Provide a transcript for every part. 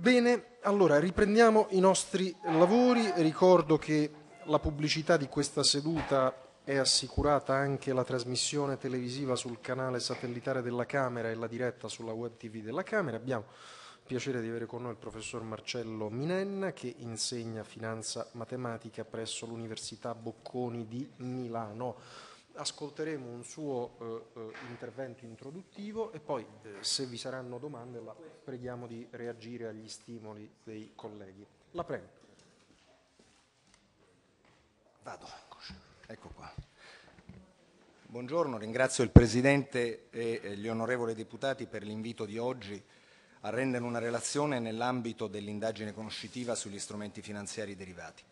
Bene, allora riprendiamo i nostri lavori. Ricordo che la pubblicità di questa seduta è assicurata anche la trasmissione televisiva sul canale satellitare della Camera e la diretta sulla web TV della Camera. Abbiamo il piacere di avere con noi il professor Marcello Minenna che insegna finanza matematica presso l'Università Bocconi di Milano ascolteremo un suo eh, eh, intervento introduttivo e poi eh, se vi saranno domande la preghiamo di reagire agli stimoli dei colleghi. La prego. Vado, ecco qua. Buongiorno, ringrazio il Presidente e gli onorevoli deputati per l'invito di oggi a rendere una relazione nell'ambito dell'indagine conoscitiva sugli strumenti finanziari derivati.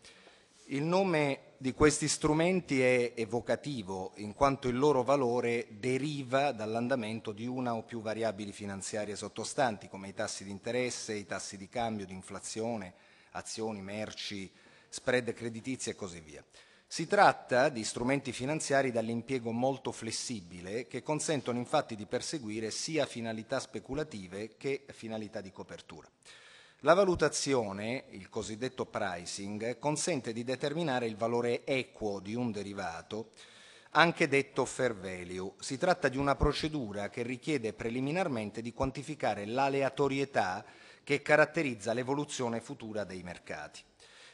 Il nome di questi strumenti è evocativo in quanto il loro valore deriva dall'andamento di una o più variabili finanziarie sottostanti come i tassi di interesse, i tassi di cambio, di inflazione, azioni, merci, spread creditizi e così via. Si tratta di strumenti finanziari dall'impiego molto flessibile che consentono infatti di perseguire sia finalità speculative che finalità di copertura. La valutazione, il cosiddetto pricing, consente di determinare il valore equo di un derivato, anche detto fair value. Si tratta di una procedura che richiede preliminarmente di quantificare l'aleatorietà che caratterizza l'evoluzione futura dei mercati.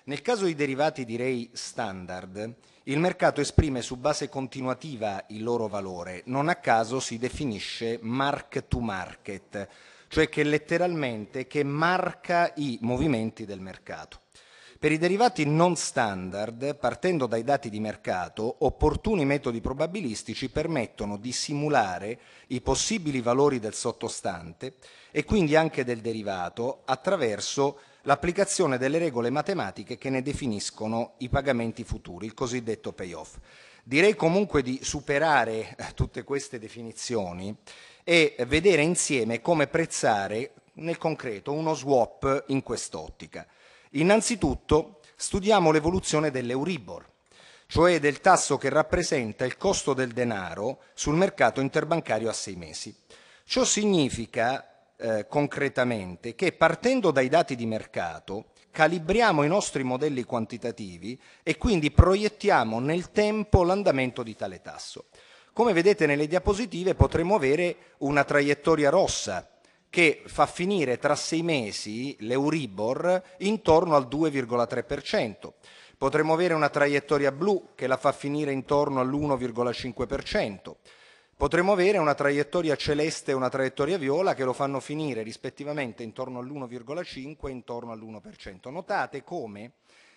Nel caso di derivati direi standard, il mercato esprime su base continuativa il loro valore, non a caso si definisce mark to market, cioè che letteralmente che marca i movimenti del mercato. Per i derivati non standard, partendo dai dati di mercato, opportuni metodi probabilistici permettono di simulare i possibili valori del sottostante e quindi anche del derivato attraverso l'applicazione delle regole matematiche che ne definiscono i pagamenti futuri, il cosiddetto payoff. Direi comunque di superare eh, tutte queste definizioni e vedere insieme come prezzare nel concreto uno swap in quest'ottica. Innanzitutto studiamo l'evoluzione dell'Euribor, cioè del tasso che rappresenta il costo del denaro sul mercato interbancario a sei mesi. Ciò significa eh, concretamente che partendo dai dati di mercato calibriamo i nostri modelli quantitativi e quindi proiettiamo nel tempo l'andamento di tale tasso. Come vedete nelle diapositive potremmo avere una traiettoria rossa che fa finire tra sei mesi l'Euribor intorno al 2,3%. Potremmo avere una traiettoria blu che la fa finire intorno all'1,5%. Potremmo avere una traiettoria celeste e una traiettoria viola che lo fanno finire rispettivamente intorno all'1,5 e intorno all'1%. Notate come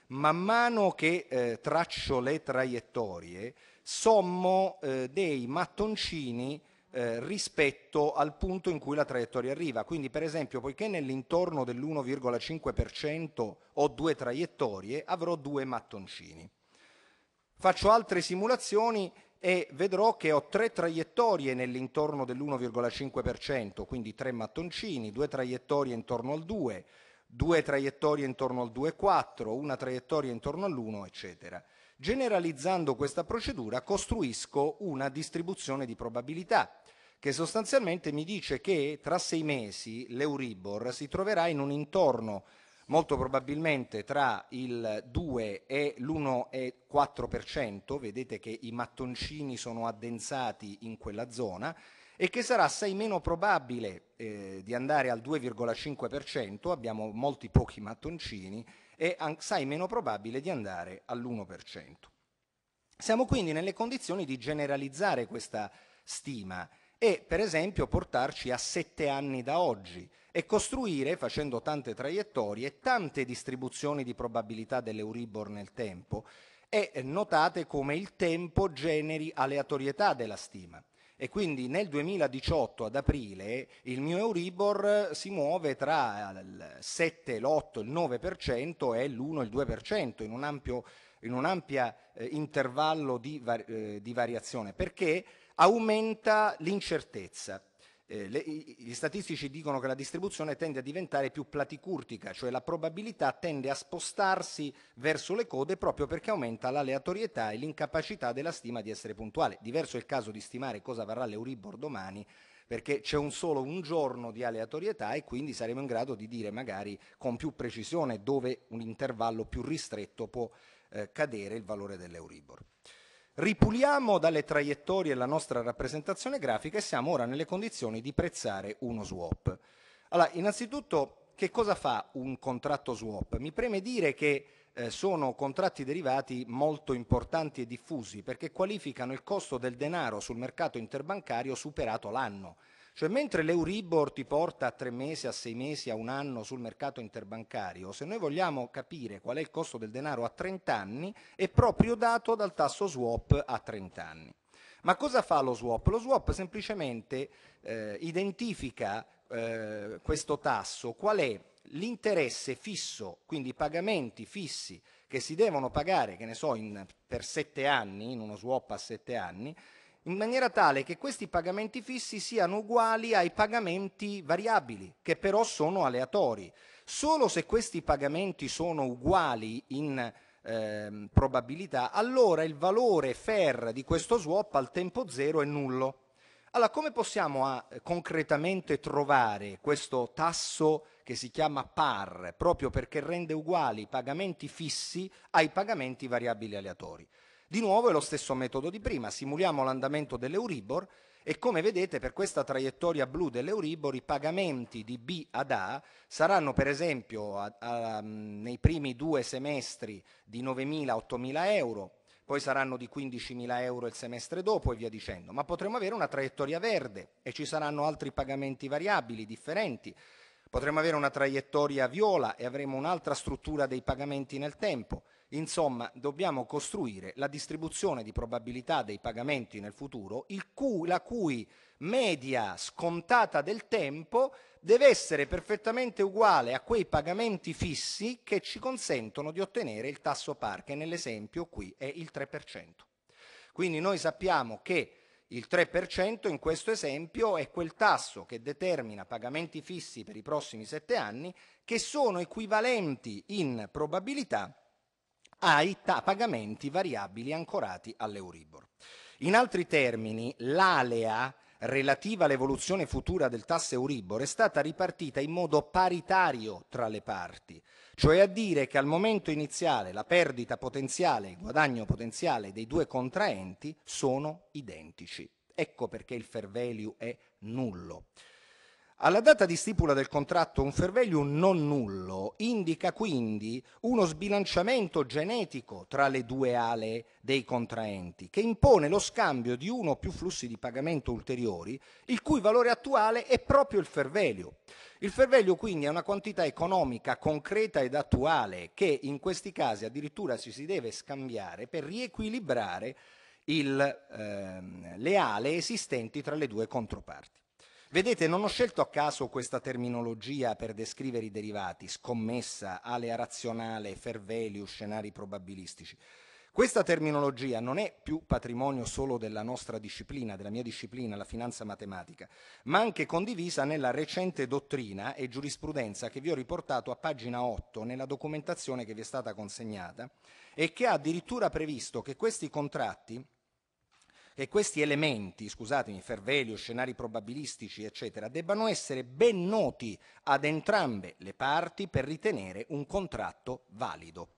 man mano che eh, traccio le traiettorie sommo eh, dei mattoncini eh, rispetto al punto in cui la traiettoria arriva. Quindi per esempio poiché nell'intorno dell'1,5% ho due traiettorie avrò due mattoncini. Faccio altre simulazioni e vedrò che ho tre traiettorie nell'intorno dell'1,5%, quindi tre mattoncini, due traiettorie intorno al 2, due traiettorie intorno al 2,4, una traiettoria intorno all'1, eccetera. Generalizzando questa procedura costruisco una distribuzione di probabilità che sostanzialmente mi dice che tra sei mesi l'Euribor si troverà in un intorno molto probabilmente tra il 2 e l'1,4%, vedete che i mattoncini sono addensati in quella zona, e che sarà assai meno probabile eh, di andare al 2,5%, abbiamo molti pochi mattoncini, è assai meno probabile di andare all'1%. Siamo quindi nelle condizioni di generalizzare questa stima e per esempio portarci a sette anni da oggi e costruire, facendo tante traiettorie, tante distribuzioni di probabilità dell'Euribor nel tempo e eh, notate come il tempo generi aleatorietà della stima e quindi nel 2018 ad aprile il mio Euribor si muove tra il 7, l'8, il 9% e l'1, il 2% in un ampio in un eh, intervallo di, eh, di variazione perché aumenta l'incertezza. Eh, le, gli statistici dicono che la distribuzione tende a diventare più platicurtica, cioè la probabilità tende a spostarsi verso le code proprio perché aumenta l'aleatorietà e l'incapacità della stima di essere puntuale. Diverso è il caso di stimare cosa varrà l'Euribor domani perché c'è un solo un giorno di aleatorietà e quindi saremo in grado di dire magari con più precisione dove un intervallo più ristretto può eh, cadere il valore dell'Euribor. Ripuliamo dalle traiettorie la nostra rappresentazione grafica e siamo ora nelle condizioni di prezzare uno swap. Allora, innanzitutto, che cosa fa un contratto swap? Mi preme dire che eh, sono contratti derivati molto importanti e diffusi perché qualificano il costo del denaro sul mercato interbancario superato l'anno. Cioè mentre l'Euribor ti porta a tre mesi, a sei mesi, a un anno sul mercato interbancario, se noi vogliamo capire qual è il costo del denaro a 30 anni, è proprio dato dal tasso swap a 30 anni. Ma cosa fa lo swap? Lo swap semplicemente eh, identifica eh, questo tasso, qual è l'interesse fisso, quindi i pagamenti fissi che si devono pagare, che ne so, in, per sette anni, in uno swap a sette anni, in maniera tale che questi pagamenti fissi siano uguali ai pagamenti variabili, che però sono aleatori. Solo se questi pagamenti sono uguali in eh, probabilità, allora il valore fair di questo swap al tempo zero è nullo. Allora, come possiamo a, eh, concretamente trovare questo tasso che si chiama PAR, proprio perché rende uguali i pagamenti fissi ai pagamenti variabili aleatori? Di nuovo è lo stesso metodo di prima, simuliamo l'andamento dell'Euribor e come vedete per questa traiettoria blu dell'Euribor i pagamenti di B ad A saranno per esempio a, a, nei primi due semestri di 9.000-8.000 euro, poi saranno di 15.000 euro il semestre dopo e via dicendo, ma potremo avere una traiettoria verde e ci saranno altri pagamenti variabili differenti, potremo avere una traiettoria viola e avremo un'altra struttura dei pagamenti nel tempo. Insomma, dobbiamo costruire la distribuzione di probabilità dei pagamenti nel futuro, cui, la cui media scontata del tempo deve essere perfettamente uguale a quei pagamenti fissi che ci consentono di ottenere il tasso par, che nell'esempio qui è il 3%. Quindi noi sappiamo che il 3% in questo esempio è quel tasso che determina pagamenti fissi per i prossimi sette anni che sono equivalenti in probabilità a pagamenti variabili ancorati all'Euribor. In altri termini, l'alea relativa all'evoluzione futura del tasso Euribor è stata ripartita in modo paritario tra le parti, cioè a dire che al momento iniziale la perdita potenziale e il guadagno potenziale dei due contraenti sono identici. Ecco perché il fair value è nullo. Alla data di stipula del contratto un ferveglio non nullo indica quindi uno sbilanciamento genetico tra le due ale dei contraenti che impone lo scambio di uno o più flussi di pagamento ulteriori il cui valore attuale è proprio il ferveglio. Il ferveglio quindi è una quantità economica concreta ed attuale che in questi casi addirittura ci si deve scambiare per riequilibrare il, ehm, le ale esistenti tra le due controparti. Vedete, non ho scelto a caso questa terminologia per descrivere i derivati, scommessa, alea razionale, fair value, scenari probabilistici. Questa terminologia non è più patrimonio solo della nostra disciplina, della mia disciplina, la finanza matematica, ma anche condivisa nella recente dottrina e giurisprudenza che vi ho riportato a pagina 8 nella documentazione che vi è stata consegnata e che ha addirittura previsto che questi contratti che questi elementi, scusatemi, fervelio, scenari probabilistici, eccetera, debbano essere ben noti ad entrambe le parti per ritenere un contratto valido.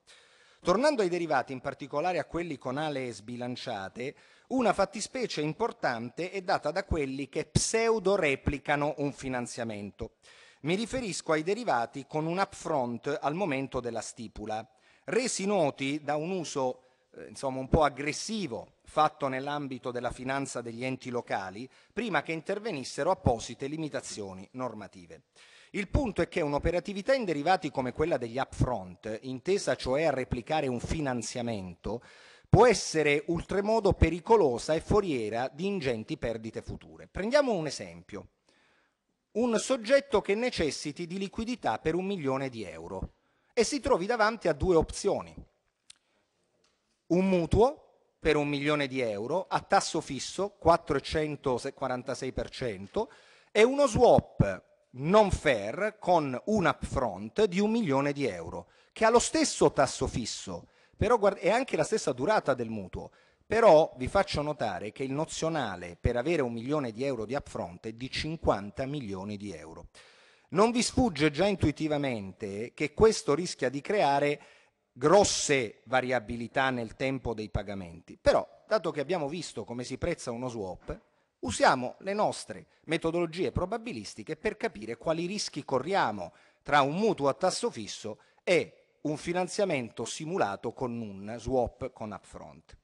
Tornando ai derivati, in particolare a quelli con alee sbilanciate, una fattispecie importante è data da quelli che pseudo-replicano un finanziamento. Mi riferisco ai derivati con un upfront al momento della stipula, resi noti da un uso eh, insomma, un po' aggressivo fatto nell'ambito della finanza degli enti locali prima che intervenissero apposite limitazioni normative. Il punto è che un'operatività in derivati come quella degli upfront, intesa cioè a replicare un finanziamento, può essere oltremodo pericolosa e foriera di ingenti perdite future. Prendiamo un esempio. Un soggetto che necessiti di liquidità per un milione di euro e si trovi davanti a due opzioni un mutuo per un milione di euro a tasso fisso 446% e uno swap non fair con un upfront di un milione di euro che ha lo stesso tasso fisso però e anche la stessa durata del mutuo. Però vi faccio notare che il nozionale per avere un milione di euro di upfront è di 50 milioni di euro. Non vi sfugge già intuitivamente che questo rischia di creare grosse variabilità nel tempo dei pagamenti. Però, dato che abbiamo visto come si prezza uno swap, usiamo le nostre metodologie probabilistiche per capire quali rischi corriamo tra un mutuo a tasso fisso e un finanziamento simulato con un swap con upfront.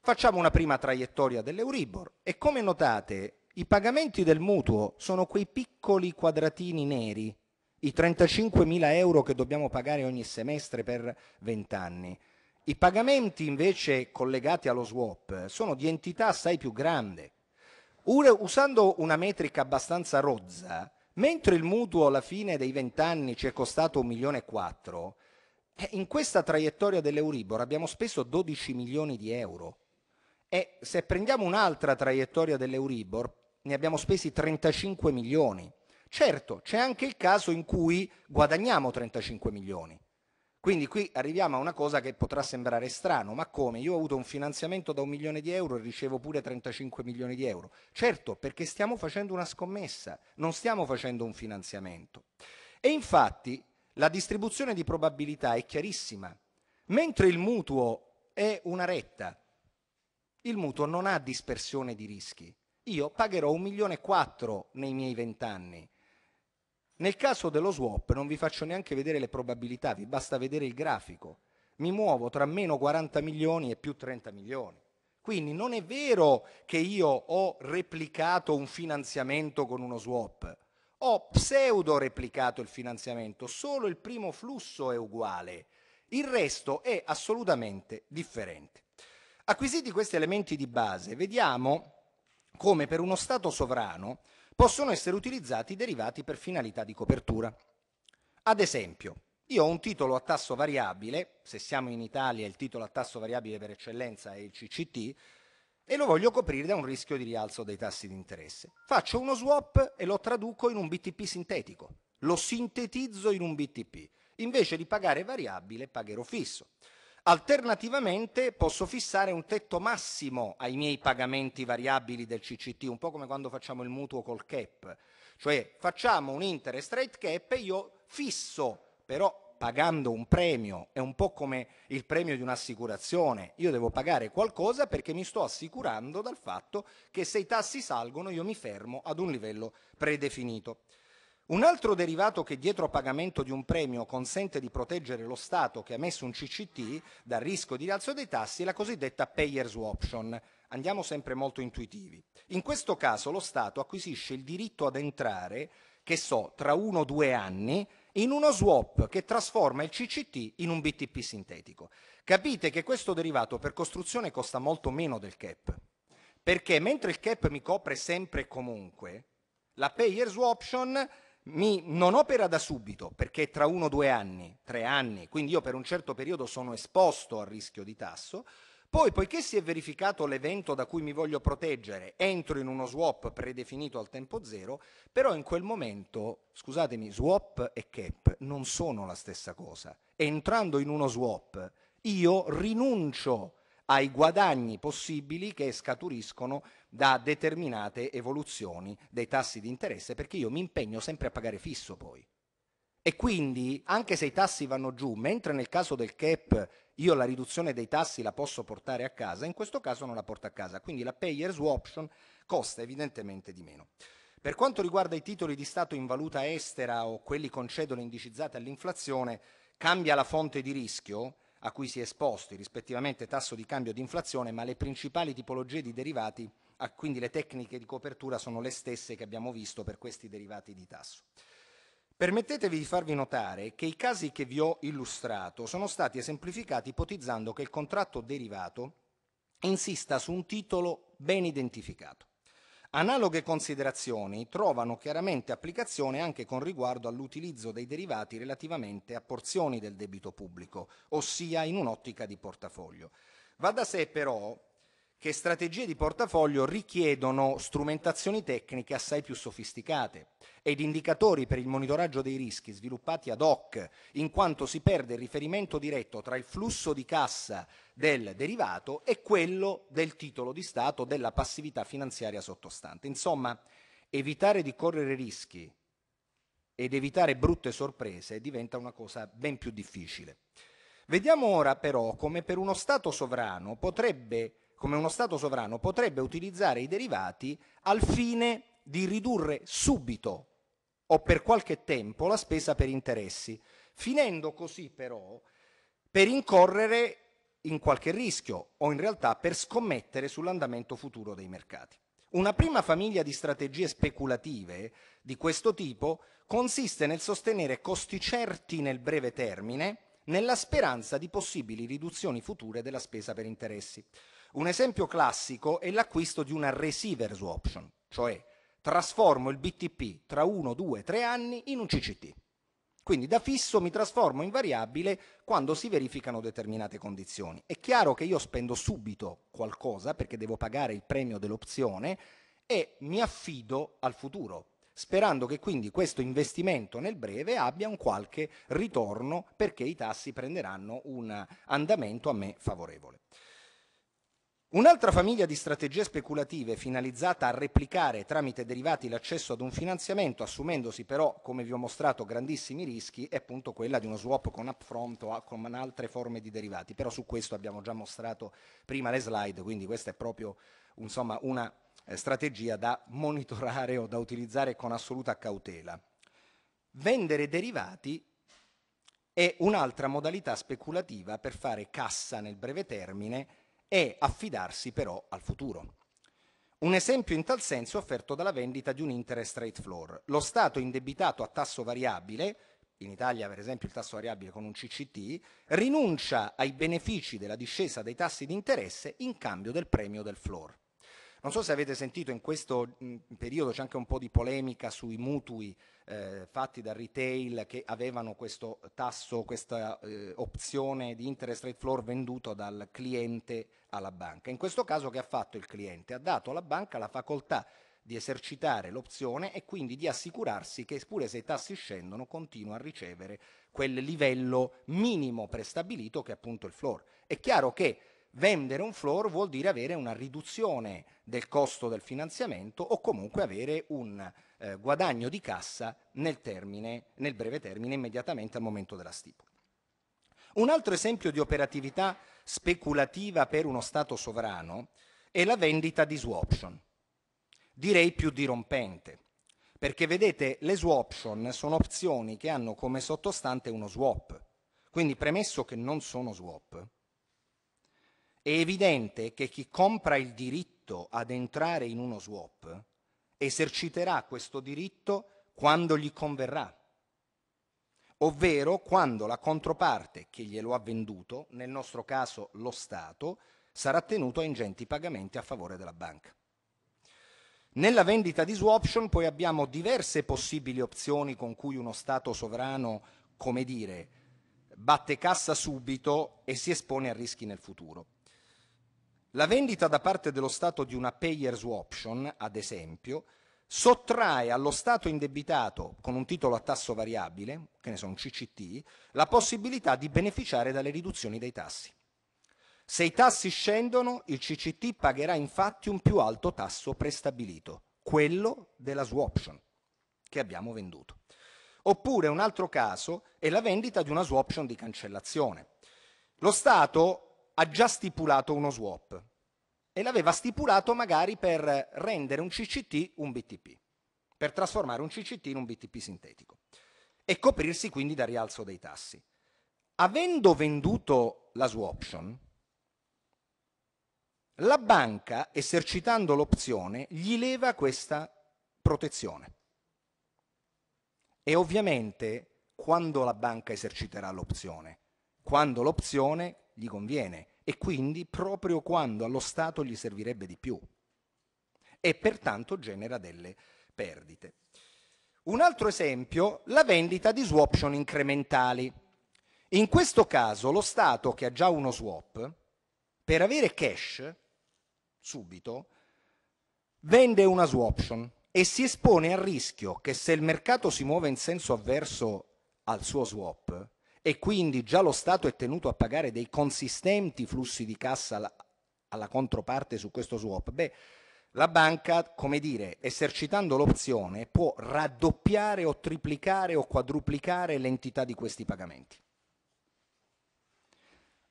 Facciamo una prima traiettoria dell'Euribor e come notate i pagamenti del mutuo sono quei piccoli quadratini neri i 35.000 euro che dobbiamo pagare ogni semestre per 20 anni. I pagamenti invece collegati allo swap sono di entità assai più grande. usando una metrica abbastanza rozza, mentre il mutuo alla fine dei 20 anni ci è costato 1 milione e 4, eh, in questa traiettoria dell'Euribor abbiamo speso 12 milioni di euro. E se prendiamo un'altra traiettoria dell'Euribor, ne abbiamo spesi 35 milioni. Certo, c'è anche il caso in cui guadagniamo 35 milioni. Quindi qui arriviamo a una cosa che potrà sembrare strano, ma come? Io ho avuto un finanziamento da un milione di euro e ricevo pure 35 milioni di euro. Certo, perché stiamo facendo una scommessa, non stiamo facendo un finanziamento. E infatti la distribuzione di probabilità è chiarissima. Mentre il mutuo è una retta, il mutuo non ha dispersione di rischi. Io pagherò un milione e quattro nei miei vent'anni nel caso dello swap non vi faccio neanche vedere le probabilità, vi basta vedere il grafico. Mi muovo tra meno 40 milioni e più 30 milioni. Quindi non è vero che io ho replicato un finanziamento con uno swap, ho pseudo replicato il finanziamento, solo il primo flusso è uguale, il resto è assolutamente differente. Acquisiti questi elementi di base, vediamo come per uno Stato sovrano possono essere utilizzati derivati per finalità di copertura. Ad esempio, io ho un titolo a tasso variabile, se siamo in Italia il titolo a tasso variabile per eccellenza è il CCT, e lo voglio coprire da un rischio di rialzo dei tassi di interesse. Faccio uno swap e lo traduco in un BTP sintetico, lo sintetizzo in un BTP. Invece di pagare variabile pagherò fisso. Alternativamente posso fissare un tetto massimo ai miei pagamenti variabili del CCT, un po' come quando facciamo il mutuo col CAP, cioè facciamo un interest rate cap e io fisso, però pagando un premio, è un po' come il premio di un'assicurazione, io devo pagare qualcosa perché mi sto assicurando dal fatto che se i tassi salgono io mi fermo ad un livello predefinito. Un altro derivato che dietro pagamento di un premio consente di proteggere lo Stato che ha messo un CCT dal rischio di rialzo dei tassi è la cosiddetta payer's option. Andiamo sempre molto intuitivi. In questo caso lo Stato acquisisce il diritto ad entrare, che so, tra uno o due anni, in uno swap che trasforma il CCT in un BTP sintetico. Capite che questo derivato per costruzione costa molto meno del cap, perché mentre il cap mi copre sempre e comunque, la payer's option mi, non opera da subito perché tra uno, o due anni, tre anni, quindi io per un certo periodo sono esposto al rischio di tasso, poi, poiché si è verificato l'evento da cui mi voglio proteggere, entro in uno swap predefinito al tempo zero, però in quel momento, scusatemi, swap e cap non sono la stessa cosa. Entrando in uno swap, io rinuncio ai guadagni possibili che scaturiscono da determinate evoluzioni dei tassi di interesse perché io mi impegno sempre a pagare fisso poi. E quindi, anche se i tassi vanno giù, mentre nel caso del CAP io la riduzione dei tassi la posso portare a casa, in questo caso non la porto a casa. Quindi la payer's option costa evidentemente di meno. Per quanto riguarda i titoli di Stato in valuta estera o quelli con cedole indicizzate all'inflazione, cambia la fonte di rischio a cui si è esposti, rispettivamente tasso di cambio di inflazione, ma le principali tipologie di derivati Ah, quindi le tecniche di copertura sono le stesse che abbiamo visto per questi derivati di tasso. Permettetevi di farvi notare che i casi che vi ho illustrato sono stati esemplificati ipotizzando che il contratto derivato insista su un titolo ben identificato. Analoghe considerazioni trovano chiaramente applicazione anche con riguardo all'utilizzo dei derivati relativamente a porzioni del debito pubblico, ossia in un'ottica di portafoglio. Va da sé però che strategie di portafoglio richiedono strumentazioni tecniche assai più sofisticate ed indicatori per il monitoraggio dei rischi sviluppati ad hoc, in quanto si perde il riferimento diretto tra il flusso di cassa del derivato e quello del titolo di Stato della passività finanziaria sottostante. Insomma, evitare di correre rischi ed evitare brutte sorprese diventa una cosa ben più difficile. Vediamo ora però come per uno Stato sovrano potrebbe come uno Stato sovrano potrebbe utilizzare i derivati al fine di ridurre subito o per qualche tempo la spesa per interessi, finendo così però per incorrere in qualche rischio o in realtà per scommettere sull'andamento futuro dei mercati. Una prima famiglia di strategie speculative di questo tipo consiste nel sostenere costi certi nel breve termine nella speranza di possibili riduzioni future della spesa per interessi. Un esempio classico è l'acquisto di una receivers option, cioè trasformo il BTP tra 1, 2, 3 anni in un CCT. Quindi da fisso mi trasformo in variabile quando si verificano determinate condizioni. È chiaro che io spendo subito qualcosa perché devo pagare il premio dell'opzione e mi affido al futuro, sperando che quindi questo investimento nel breve abbia un qualche ritorno perché i tassi prenderanno un andamento a me favorevole. Un'altra famiglia di strategie speculative finalizzata a replicare tramite derivati l'accesso ad un finanziamento, assumendosi però, come vi ho mostrato, grandissimi rischi, è appunto quella di uno swap con upfront o con altre forme di derivati. Però su questo abbiamo già mostrato prima le slide, quindi questa è proprio insomma, una eh, strategia da monitorare o da utilizzare con assoluta cautela. Vendere derivati è un'altra modalità speculativa per fare cassa nel breve termine e affidarsi però al futuro. Un esempio in tal senso è offerto dalla vendita di un interest rate floor. Lo Stato indebitato a tasso variabile, in Italia per esempio il tasso variabile con un CCT, rinuncia ai benefici della discesa dei tassi di interesse in cambio del premio del floor. Non so se avete sentito in questo mm, periodo c'è anche un po' di polemica sui mutui eh, fatti da retail che avevano questo tasso, questa eh, opzione di interest rate floor venduto dal cliente alla banca. In questo caso che ha fatto il cliente? Ha dato alla banca la facoltà di esercitare l'opzione e quindi di assicurarsi che pure se i tassi scendono continua a ricevere quel livello minimo prestabilito che è appunto il floor. È chiaro che vendere un floor vuol dire avere una riduzione del costo del finanziamento o comunque avere un eh, guadagno di cassa nel, termine, nel breve termine, immediatamente al momento della stipula. Un altro esempio di operatività speculativa per uno Stato sovrano è la vendita di swaption, direi più dirompente, perché vedete le swaption sono opzioni che hanno come sottostante uno swap, quindi premesso che non sono swap, è evidente che chi compra il diritto ad entrare in uno swap eserciterà questo diritto quando gli converrà, ovvero quando la controparte che glielo ha venduto, nel nostro caso lo Stato, sarà tenuto a ingenti pagamenti a favore della banca. Nella vendita di swaption poi abbiamo diverse possibili opzioni con cui uno Stato sovrano, come dire, batte cassa subito e si espone a rischi nel futuro. La vendita da parte dello Stato di una payers option, ad esempio, sottrae allo Stato indebitato con un titolo a tasso variabile, che ne so, un CCT, la possibilità di beneficiare dalle riduzioni dei tassi. Se i tassi scendono, il CCT pagherà infatti un più alto tasso prestabilito, quello della option che abbiamo venduto. Oppure un altro caso è la vendita di una option di cancellazione. Lo Stato ha già stipulato uno swap e l'aveva stipulato magari per rendere un CCT un BTP, per trasformare un CCT in un BTP sintetico e coprirsi quindi dal rialzo dei tassi. Avendo venduto la swaption, la banca, esercitando l'opzione, gli leva questa protezione. E ovviamente quando la banca eserciterà l'opzione? Quando l'opzione gli conviene e quindi proprio quando allo Stato gli servirebbe di più e pertanto genera delle perdite. Un altro esempio, la vendita di swaption incrementali. In questo caso lo Stato che ha già uno swap, per avere cash, subito, vende una swaption e si espone al rischio che se il mercato si muove in senso avverso al suo swap, e quindi già lo Stato è tenuto a pagare dei consistenti flussi di cassa alla, alla controparte su questo swap, beh, la banca, come dire, esercitando l'opzione può raddoppiare o triplicare o quadruplicare l'entità di questi pagamenti.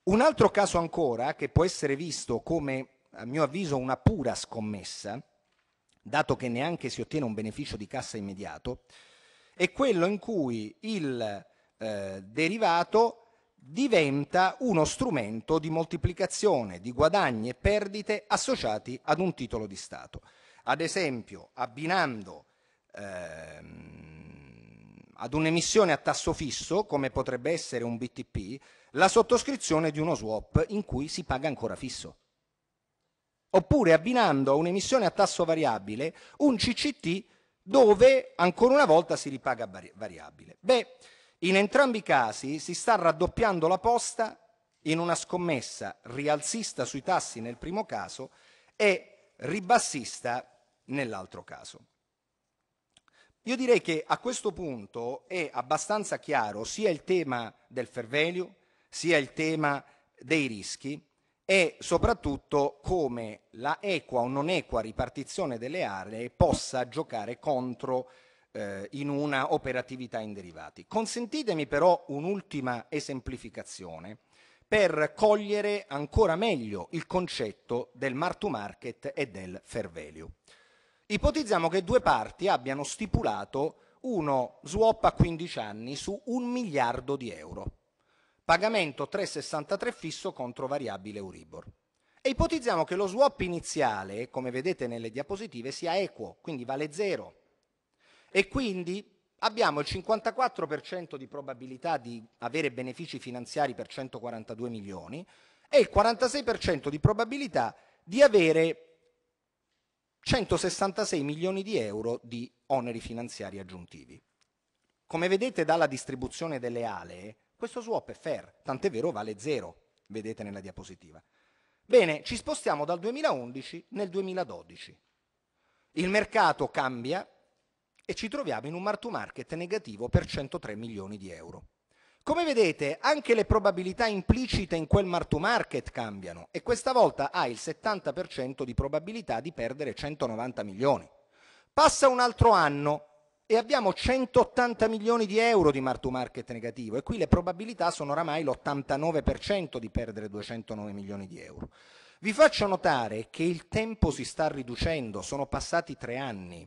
Un altro caso ancora che può essere visto come, a mio avviso, una pura scommessa, dato che neanche si ottiene un beneficio di cassa immediato, è quello in cui il eh, derivato diventa uno strumento di moltiplicazione di guadagni e perdite associati ad un titolo di Stato. Ad esempio, abbinando ehm, ad un'emissione a tasso fisso, come potrebbe essere un BTP, la sottoscrizione di uno swap in cui si paga ancora fisso. Oppure abbinando a un'emissione a tasso variabile un CCT dove ancora una volta si ripaga variabile. Beh, in entrambi i casi si sta raddoppiando la posta in una scommessa rialzista sui tassi nel primo caso e ribassista nell'altro caso. Io direi che a questo punto è abbastanza chiaro sia il tema del fair value, sia il tema dei rischi e soprattutto come la equa o non equa ripartizione delle aree possa giocare contro eh, in una operatività in derivati. Consentitemi però un'ultima esemplificazione per cogliere ancora meglio il concetto del mark to market e del fair value. Ipotizziamo che due parti abbiano stipulato uno swap a 15 anni su un miliardo di euro, pagamento 3,63 fisso contro variabile Euribor. E ipotizziamo che lo swap iniziale, come vedete nelle diapositive, sia equo, quindi vale zero e quindi abbiamo il 54% di probabilità di avere benefici finanziari per 142 milioni e il 46% di probabilità di avere 166 milioni di euro di oneri finanziari aggiuntivi. Come vedete dalla distribuzione delle alee, questo swap è fair, tant'è vero vale zero, vedete nella diapositiva. Bene, ci spostiamo dal 2011 nel 2012. Il mercato cambia, e ci troviamo in un mark to market negativo per 103 milioni di euro. Come vedete, anche le probabilità implicite in quel mark to market cambiano e questa volta ha il 70% di probabilità di perdere 190 milioni. Passa un altro anno e abbiamo 180 milioni di euro di mark to market negativo e qui le probabilità sono oramai l'89% di perdere 209 milioni di euro. Vi faccio notare che il tempo si sta riducendo, sono passati tre anni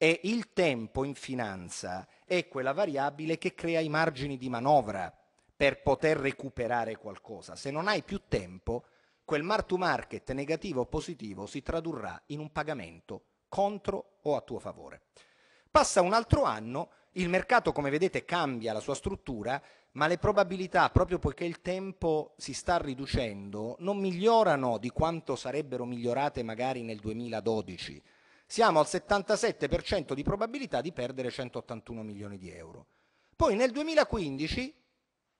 e il tempo in finanza è quella variabile che crea i margini di manovra per poter recuperare qualcosa. Se non hai più tempo, quel mark to market negativo o positivo si tradurrà in un pagamento contro o a tuo favore. Passa un altro anno, il mercato come vedete cambia la sua struttura, ma le probabilità, proprio poiché il tempo si sta riducendo, non migliorano di quanto sarebbero migliorate magari nel 2012 siamo al 77% di probabilità di perdere 181 milioni di euro. Poi nel 2015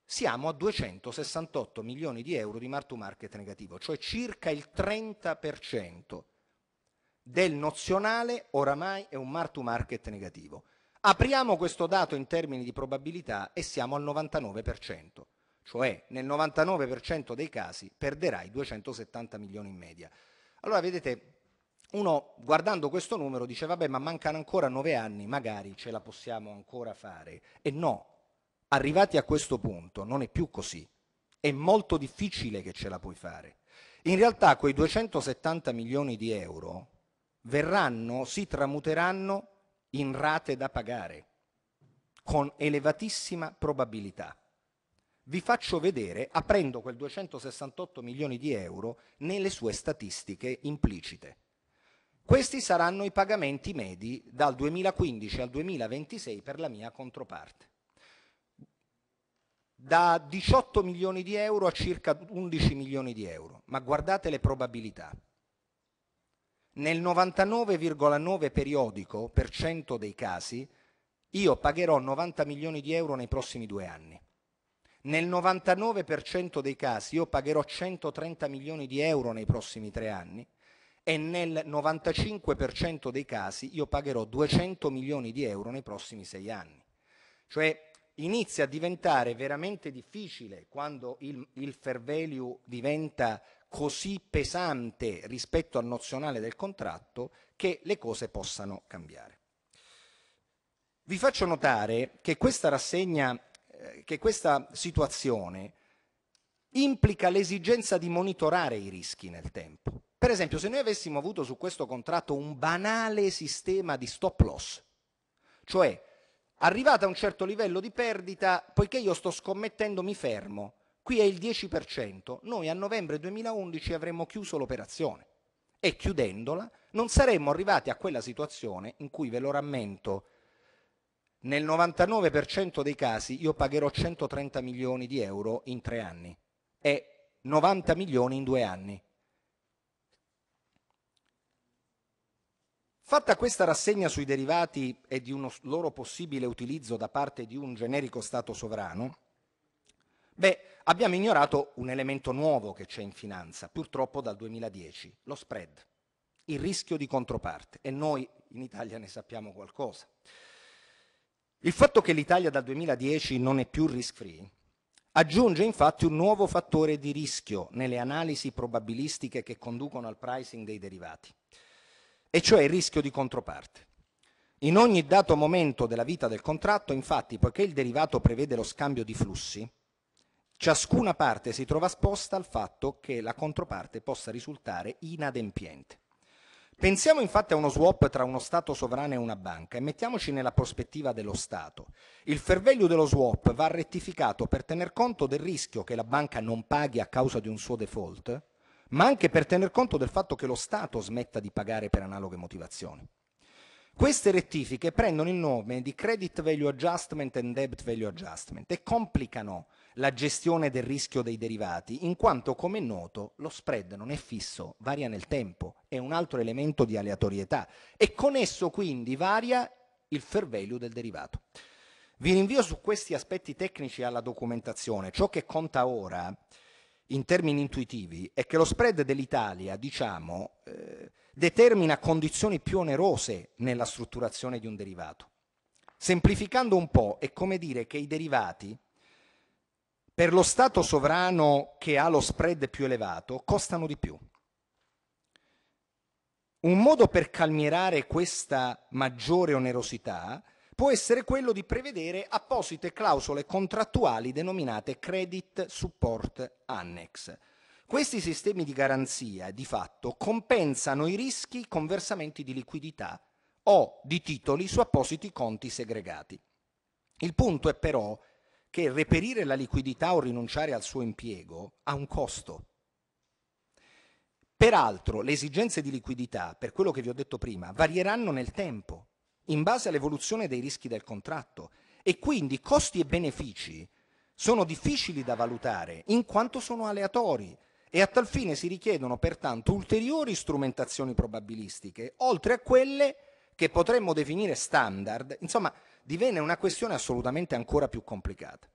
siamo a 268 milioni di euro di mark to market negativo, cioè circa il 30% del nozionale oramai è un mark to market negativo. Apriamo questo dato in termini di probabilità e siamo al 99%, cioè nel 99% dei casi perderai 270 milioni in media. Allora vedete, uno guardando questo numero dice vabbè ma mancano ancora nove anni, magari ce la possiamo ancora fare. E no, arrivati a questo punto non è più così, è molto difficile che ce la puoi fare. In realtà quei 270 milioni di euro verranno, si tramuteranno in rate da pagare, con elevatissima probabilità. Vi faccio vedere, aprendo quel 268 milioni di euro, nelle sue statistiche implicite. Questi saranno i pagamenti medi dal 2015 al 2026 per la mia controparte. Da 18 milioni di euro a circa 11 milioni di euro, ma guardate le probabilità. Nel 99,9 periodico per cento dei casi io pagherò 90 milioni di euro nei prossimi due anni. Nel 99% dei casi io pagherò 130 milioni di euro nei prossimi tre anni e nel 95% dei casi io pagherò 200 milioni di euro nei prossimi sei anni. Cioè inizia a diventare veramente difficile quando il, il fair value diventa così pesante rispetto al nozionale del contratto che le cose possano cambiare. Vi faccio notare che questa rassegna, eh, che questa situazione implica l'esigenza di monitorare i rischi nel tempo. Per esempio, se noi avessimo avuto su questo contratto un banale sistema di stop loss, cioè arrivata a un certo livello di perdita, poiché io sto scommettendo mi fermo, qui è il 10%, noi a novembre 2011 avremmo chiuso l'operazione e chiudendola non saremmo arrivati a quella situazione in cui, ve lo rammento, nel 99% dei casi io pagherò 130 milioni di euro in tre anni e 90 milioni in due anni Fatta questa rassegna sui derivati e di uno loro possibile utilizzo da parte di un generico Stato sovrano, beh, abbiamo ignorato un elemento nuovo che c'è in finanza, purtroppo dal 2010, lo spread, il rischio di controparte, e noi in Italia ne sappiamo qualcosa. Il fatto che l'Italia dal 2010 non è più risk free aggiunge infatti un nuovo fattore di rischio nelle analisi probabilistiche che conducono al pricing dei derivati e cioè il rischio di controparte. In ogni dato momento della vita del contratto, infatti, poiché il derivato prevede lo scambio di flussi, ciascuna parte si trova esposta al fatto che la controparte possa risultare inadempiente. Pensiamo infatti a uno swap tra uno Stato sovrano e una banca e mettiamoci nella prospettiva dello Stato. Il fair dello swap va rettificato per tener conto del rischio che la banca non paghi a causa di un suo default ma anche per tener conto del fatto che lo Stato smetta di pagare per analoghe motivazioni. Queste rettifiche prendono il nome di Credit Value Adjustment and Debt Value Adjustment e complicano la gestione del rischio dei derivati, in quanto, come è noto, lo spread non è fisso, varia nel tempo, è un altro elemento di aleatorietà e con esso quindi varia il fair value del derivato. Vi rinvio su questi aspetti tecnici alla documentazione. Ciò che conta ora è in termini intuitivi è che lo spread dell'Italia, diciamo, eh, determina condizioni più onerose nella strutturazione di un derivato. Semplificando un po', è come dire che i derivati, per lo Stato sovrano che ha lo spread più elevato, costano di più. Un modo per calmierare questa maggiore onerosità può essere quello di prevedere apposite clausole contrattuali denominate Credit Support Annex. Questi sistemi di garanzia, di fatto, compensano i rischi con versamenti di liquidità o di titoli su appositi conti segregati. Il punto è però che reperire la liquidità o rinunciare al suo impiego ha un costo. Peraltro le esigenze di liquidità, per quello che vi ho detto prima, varieranno nel tempo in base all'evoluzione dei rischi del contratto e quindi costi e benefici sono difficili da valutare in quanto sono aleatori e a tal fine si richiedono pertanto ulteriori strumentazioni probabilistiche, oltre a quelle che potremmo definire standard, insomma divenne una questione assolutamente ancora più complicata.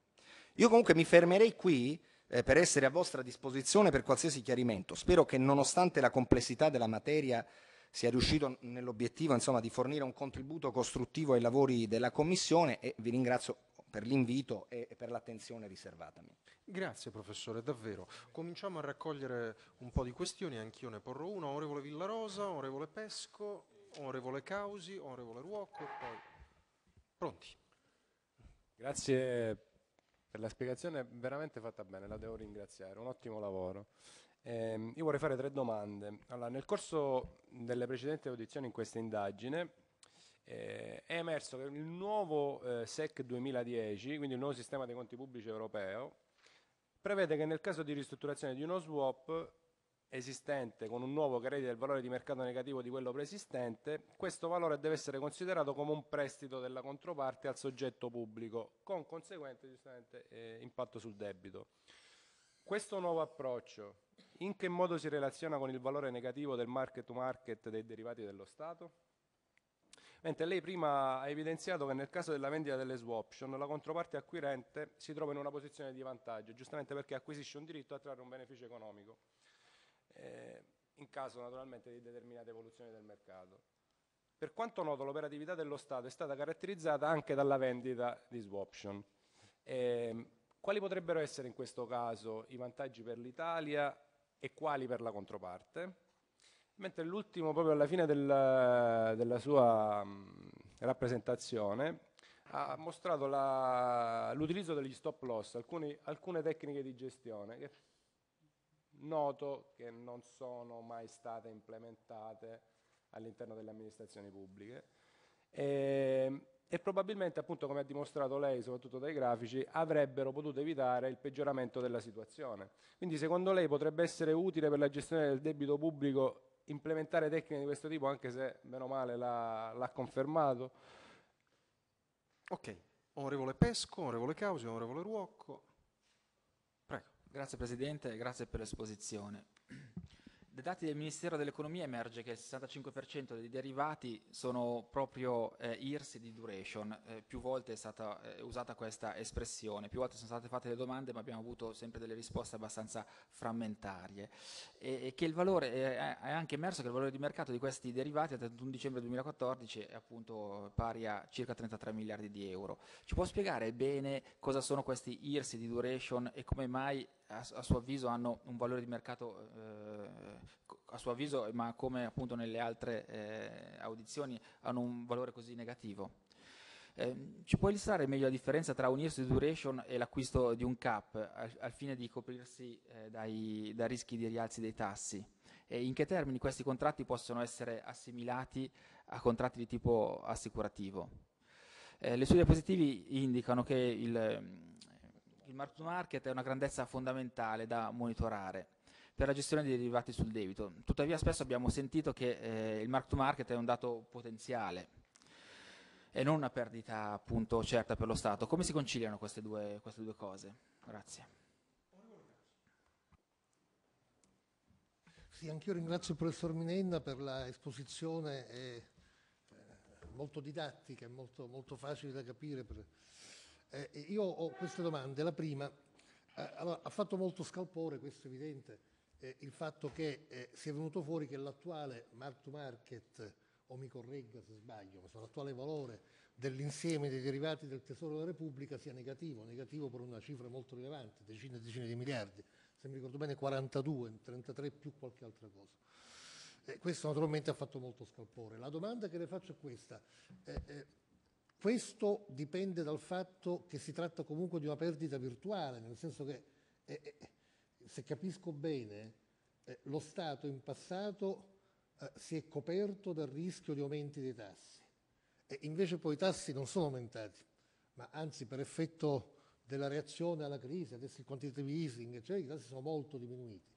Io comunque mi fermerei qui eh, per essere a vostra disposizione per qualsiasi chiarimento. Spero che nonostante la complessità della materia sia riuscito nell'obiettivo insomma, di fornire un contributo costruttivo ai lavori della Commissione e vi ringrazio per l'invito e per l'attenzione riservatami. Grazie professore, davvero. Cominciamo a raccogliere un po' di questioni, anch'io ne porrò una. Onorevole Villarosa, onorevole Pesco, onorevole Causi, onorevole Ruocco e poi... Pronti. Grazie per la spiegazione, veramente fatta bene, la devo ringraziare, un ottimo lavoro. Eh, io vorrei fare tre domande. Allora, nel corso delle precedenti audizioni in questa indagine eh, è emerso che il nuovo eh, SEC 2010, quindi il nuovo sistema dei conti pubblici europeo, prevede che nel caso di ristrutturazione di uno swap esistente con un nuovo che del valore di mercato negativo di quello preesistente, questo valore deve essere considerato come un prestito della controparte al soggetto pubblico, con conseguente eh, impatto sul debito. Questo nuovo approccio in che modo si relaziona con il valore negativo del market to market dei derivati dello Stato? Mentre lei prima ha evidenziato che nel caso della vendita delle swaption la controparte acquirente si trova in una posizione di vantaggio, giustamente perché acquisisce un diritto a trarre un beneficio economico, eh, in caso naturalmente di determinate evoluzioni del mercato. Per quanto noto l'operatività dello Stato è stata caratterizzata anche dalla vendita di swaption. Eh, quali potrebbero essere in questo caso i vantaggi per l'Italia e quali per la controparte, mentre l'ultimo, proprio alla fine del, della sua mh, mm, rappresentazione, ha mostrato l'utilizzo degli stop loss, alcuni, alcune tecniche di gestione, che noto che non sono mai state implementate all'interno delle amministrazioni pubbliche. E, ehm, e probabilmente, appunto, come ha dimostrato lei, soprattutto dai grafici, avrebbero potuto evitare il peggioramento della situazione. Quindi, secondo lei, potrebbe essere utile per la gestione del debito pubblico implementare tecniche di questo tipo, anche se, meno male, l'ha confermato? Ok. Onorevole Pesco, onorevole Causi, onorevole Ruocco. Prego. Grazie Presidente, grazie per l'esposizione. Dai dati del Ministero dell'Economia emerge che il 65% dei derivati sono proprio eh, IRS di duration, eh, più volte è stata eh, usata questa espressione, più volte sono state fatte le domande ma abbiamo avuto sempre delle risposte abbastanza frammentarie e, e che il valore, eh, è anche emerso che il valore di mercato di questi derivati al 31 dicembre 2014 è appunto pari a circa 33 miliardi di euro. Ci può spiegare bene cosa sono questi IRSI di duration e come mai a, a, suo avviso hanno un valore di mercato, eh, a suo avviso, ma come appunto nelle altre eh, audizioni, hanno un valore così negativo. Eh, ci puoi illustrare meglio la differenza tra un years duration e l'acquisto di un cap al, al fine di coprirsi eh, dai, da rischi di rialzi dei tassi? E in che termini questi contratti possono essere assimilati a contratti di tipo assicurativo? Eh, le sue diapositive indicano che il, il mark to market è una grandezza fondamentale da monitorare per la gestione dei derivati sul debito. Tuttavia spesso abbiamo sentito che eh, il mark to market è un dato potenziale e non una perdita appunto certa per lo Stato. Come si conciliano queste due, queste due cose? Grazie. Sì, anch'io ringrazio il professor Minenna per l'esposizione eh, molto didattica, molto, molto facile da capire per, eh, io ho queste domande. La prima, eh, allora, ha fatto molto scalpore, questo è evidente, eh, il fatto che eh, sia venuto fuori che l'attuale mark to market, o mi corregga se sbaglio, ma l'attuale valore dell'insieme dei derivati del Tesoro della Repubblica sia negativo, negativo per una cifra molto rilevante, decine e decine di miliardi, se mi ricordo bene 42, 33 più qualche altra cosa. Eh, questo naturalmente ha fatto molto scalpore. La domanda che le faccio è questa. Eh, eh, questo dipende dal fatto che si tratta comunque di una perdita virtuale, nel senso che, eh, eh, se capisco bene, eh, lo Stato in passato eh, si è coperto dal rischio di aumenti dei tassi. E invece poi i tassi non sono aumentati, ma anzi per effetto della reazione alla crisi, adesso il quantitative easing, cioè i tassi sono molto diminuiti.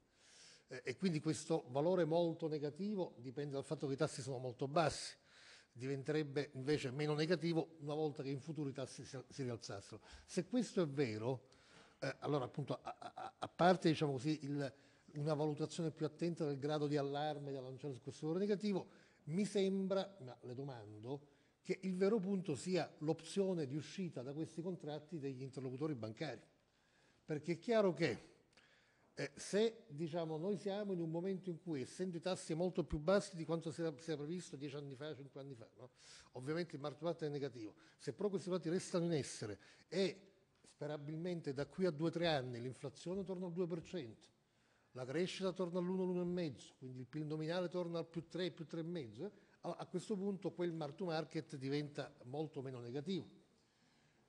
Eh, e quindi questo valore molto negativo dipende dal fatto che i tassi sono molto bassi diventerebbe invece meno negativo una volta che in futuro i tassi si rialzassero. Se questo è vero, eh, allora appunto a, a, a parte diciamo così, il, una valutazione più attenta del grado di allarme da lanciare su questo valore negativo, mi sembra, ma le domando, che il vero punto sia l'opzione di uscita da questi contratti degli interlocutori bancari. Perché è chiaro che eh, se diciamo, noi siamo in un momento in cui, essendo i tassi molto più bassi di quanto si era, si era previsto dieci anni fa, cinque anni fa, no? ovviamente il mark market è negativo, se però questi dati restano in essere e sperabilmente da qui a due o tre anni l'inflazione torna al 2%, la crescita torna all'1-1,5, quindi il PIL nominale torna al più 3, più 3,5, eh, allora, a questo punto quel mark market diventa molto meno negativo.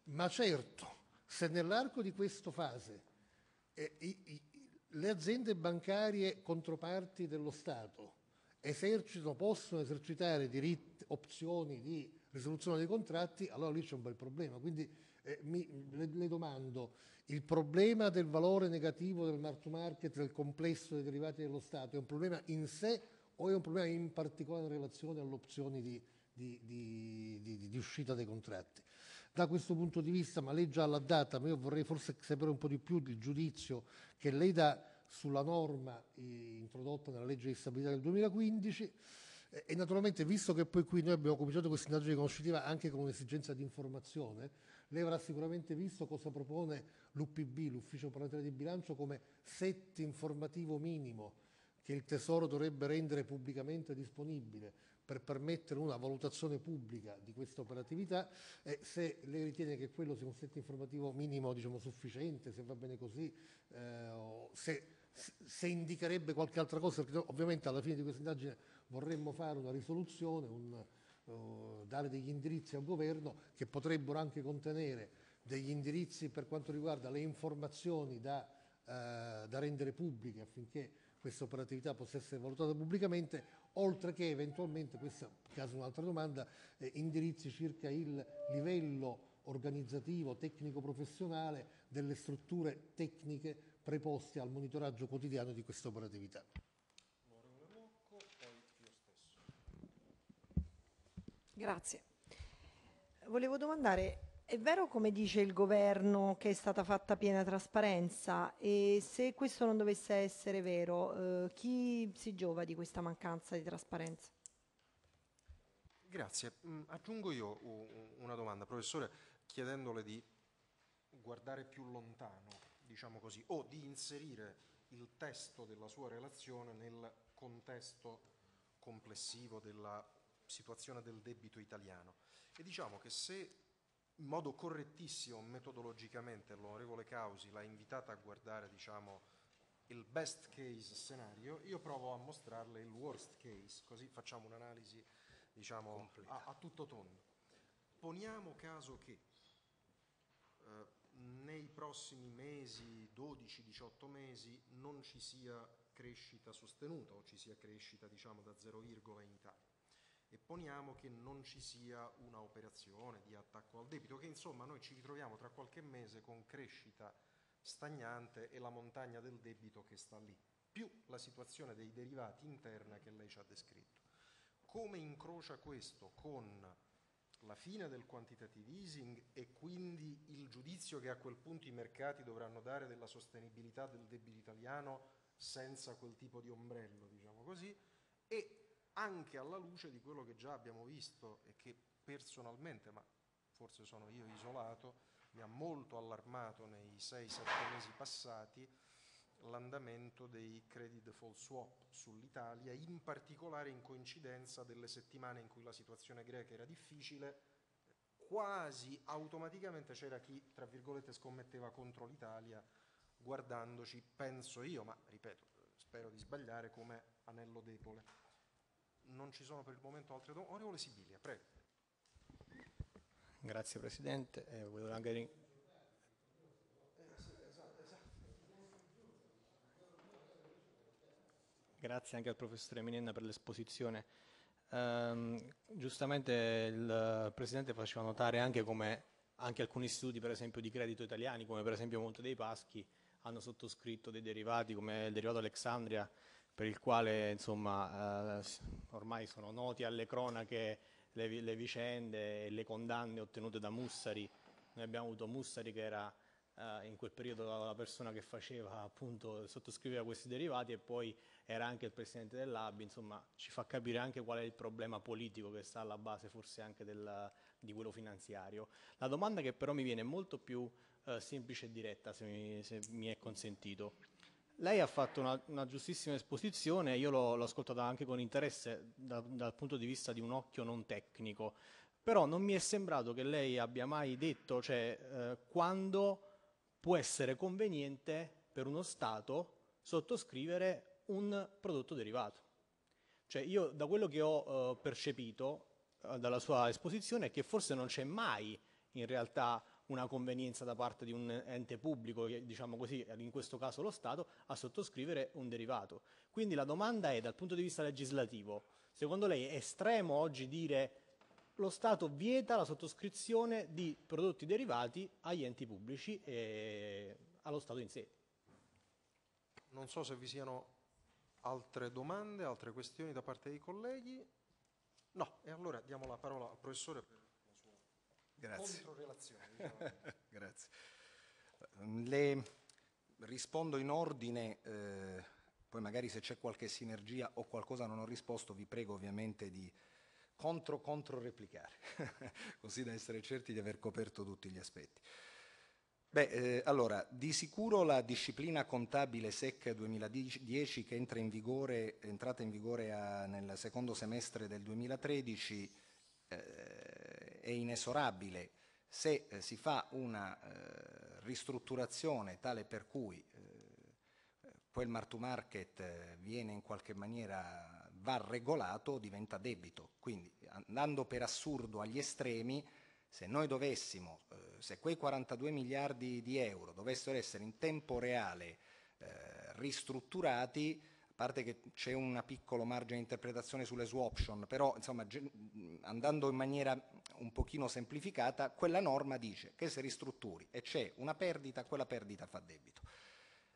Ma certo, se nell'arco di questa fase eh, i, i, le aziende bancarie controparti dello Stato esercitano, possono esercitare diritti, opzioni di risoluzione dei contratti, allora lì c'è un bel problema. Quindi eh, mi, le, le, domando, il problema del valore negativo del market to market del complesso dei derivati dello Stato è un problema in sé o è un problema in particolare in relazione alle opzioni di, di, di, di uscita dei contratti? da questo punto di vista, ma lei già l'ha data, ma io vorrei forse sapere un po' di più del giudizio che lei dà sulla norma eh, introdotta nella legge di stabilità del 2015 eh, e naturalmente visto che poi qui noi abbiamo cominciato questa indagine conoscitiva anche con un'esigenza di informazione, lei avrà sicuramente visto cosa propone l'UPB, l'Ufficio parlamentare di bilancio, come set informativo minimo che il Tesoro dovrebbe rendere pubblicamente disponibile per permettere una valutazione pubblica di questa operatività e se lei ritiene che quello sia un set informativo minimo diciamo, sufficiente, se va bene così, eh, se, se, indicherebbe qualche altra cosa, perché ovviamente alla fine di questa indagine vorremmo fare una risoluzione, un, uh, dare degli indirizzi al governo che potrebbero anche contenere degli indirizzi per quanto riguarda le informazioni da, uh, da rendere pubbliche affinché questa operatività possa essere valutata pubblicamente, oltre che eventualmente, questa caso un'altra domanda, eh, indirizzi circa il livello organizzativo, tecnico-professionale delle strutture tecniche preposte al monitoraggio quotidiano di questa operatività. Grazie. Volevo domandare è vero, come dice il governo, che è stata fatta piena trasparenza e se questo non dovesse essere vero, eh, chi si giova di questa mancanza di trasparenza? Grazie. Mm, aggiungo io una domanda, professore, chiedendole di guardare più lontano, diciamo così, o di inserire il testo della sua relazione nel contesto complessivo della situazione del debito italiano. E diciamo che se in modo correttissimo metodologicamente l'onorevole Causi l'ha invitata a guardare diciamo, il best case scenario, io provo a mostrarle il worst case, così facciamo un'analisi diciamo, a, a, tutto tondo. Poniamo caso che eh, nei prossimi mesi, 12-18 mesi, non ci sia crescita sostenuta o ci sia crescita diciamo, da zero virgola in Italia e poniamo che non ci sia una operazione di attacco al debito, che insomma noi ci ritroviamo tra qualche mese con crescita stagnante e la montagna del debito che sta lì, più la situazione dei derivati interna che lei ci ha descritto. Come incrocia questo con la fine del quantitative easing e quindi il giudizio che a quel punto i mercati dovranno dare della sostenibilità del debito italiano senza quel tipo di ombrello, diciamo così, e anche alla luce di quello che già abbiamo visto e che personalmente, ma forse sono io isolato, mi ha molto allarmato nei 6-7 mesi passati l'andamento dei credit default swap sull'Italia, in particolare in coincidenza delle settimane in cui la situazione greca era difficile, quasi automaticamente c'era chi, tra virgolette, scommetteva contro l'Italia guardandoci, penso io, ma ripeto, spero di sbagliare, come anello debole non ci sono per il momento altre domande. Onorevole Sibilia, prego. Grazie Presidente, eh, volevo anche Grazie anche al professore Minenna per l'esposizione. Um, giustamente il Presidente faceva notare anche come anche alcuni istituti per esempio di credito italiani come per esempio Monte dei Paschi hanno sottoscritto dei derivati come il derivato Alexandria per il quale insomma, eh, ormai sono noti alle cronache le, le, vicende e le condanne ottenute da Mussari. Noi abbiamo avuto Mussari che era eh, in quel periodo la persona che faceva appunto, sottoscriveva questi derivati e poi era anche il presidente dell'ABI, insomma ci fa capire anche qual è il problema politico che sta alla base forse anche del, di quello finanziario. La domanda che però mi viene molto più eh, semplice e diretta se mi, se mi è consentito lei ha fatto una, una giustissima esposizione, io l'ho, ascoltata anche con interesse da, dal punto di vista di un occhio non tecnico, però non mi è sembrato che lei abbia mai detto cioè, eh, quando può essere conveniente per uno Stato sottoscrivere un prodotto derivato. Cioè io da quello che ho eh, percepito eh, dalla sua esposizione è che forse non c'è mai in realtà una convenienza da parte di un ente pubblico, diciamo così, in questo caso lo Stato, a sottoscrivere un derivato. Quindi la domanda è, dal punto di vista legislativo, secondo lei è estremo oggi dire lo Stato vieta la sottoscrizione di prodotti derivati agli enti pubblici e allo Stato in sé? Non so se vi siano altre domande, altre questioni da parte dei colleghi. No, e allora diamo la parola al professore. Per... Grazie. controrelazione. Diciamo. Grazie. Le rispondo in ordine, eh, poi magari se c'è qualche sinergia o qualcosa non ho risposto, vi prego ovviamente di contro-contro-replicare, così da essere certi di aver coperto tutti gli aspetti. Beh, eh, allora, di sicuro la disciplina contabile SEC 2010 che entra in vigore, è entrata in vigore a, nel secondo semestre del 2013 eh, e inesorabile se eh, si fa una eh, ristrutturazione tale per cui eh, quel mark to market eh, viene in qualche maniera va regolato diventa debito. Quindi andando per assurdo agli estremi, se noi dovessimo, eh, se quei 42 miliardi di euro dovessero essere in tempo reale eh, ristrutturati, a parte che c'è un piccolo margine di interpretazione sulle swap option, però insomma, andando in maniera un pochino semplificata, quella norma dice che se ristrutturi e c'è una perdita, quella perdita fa debito.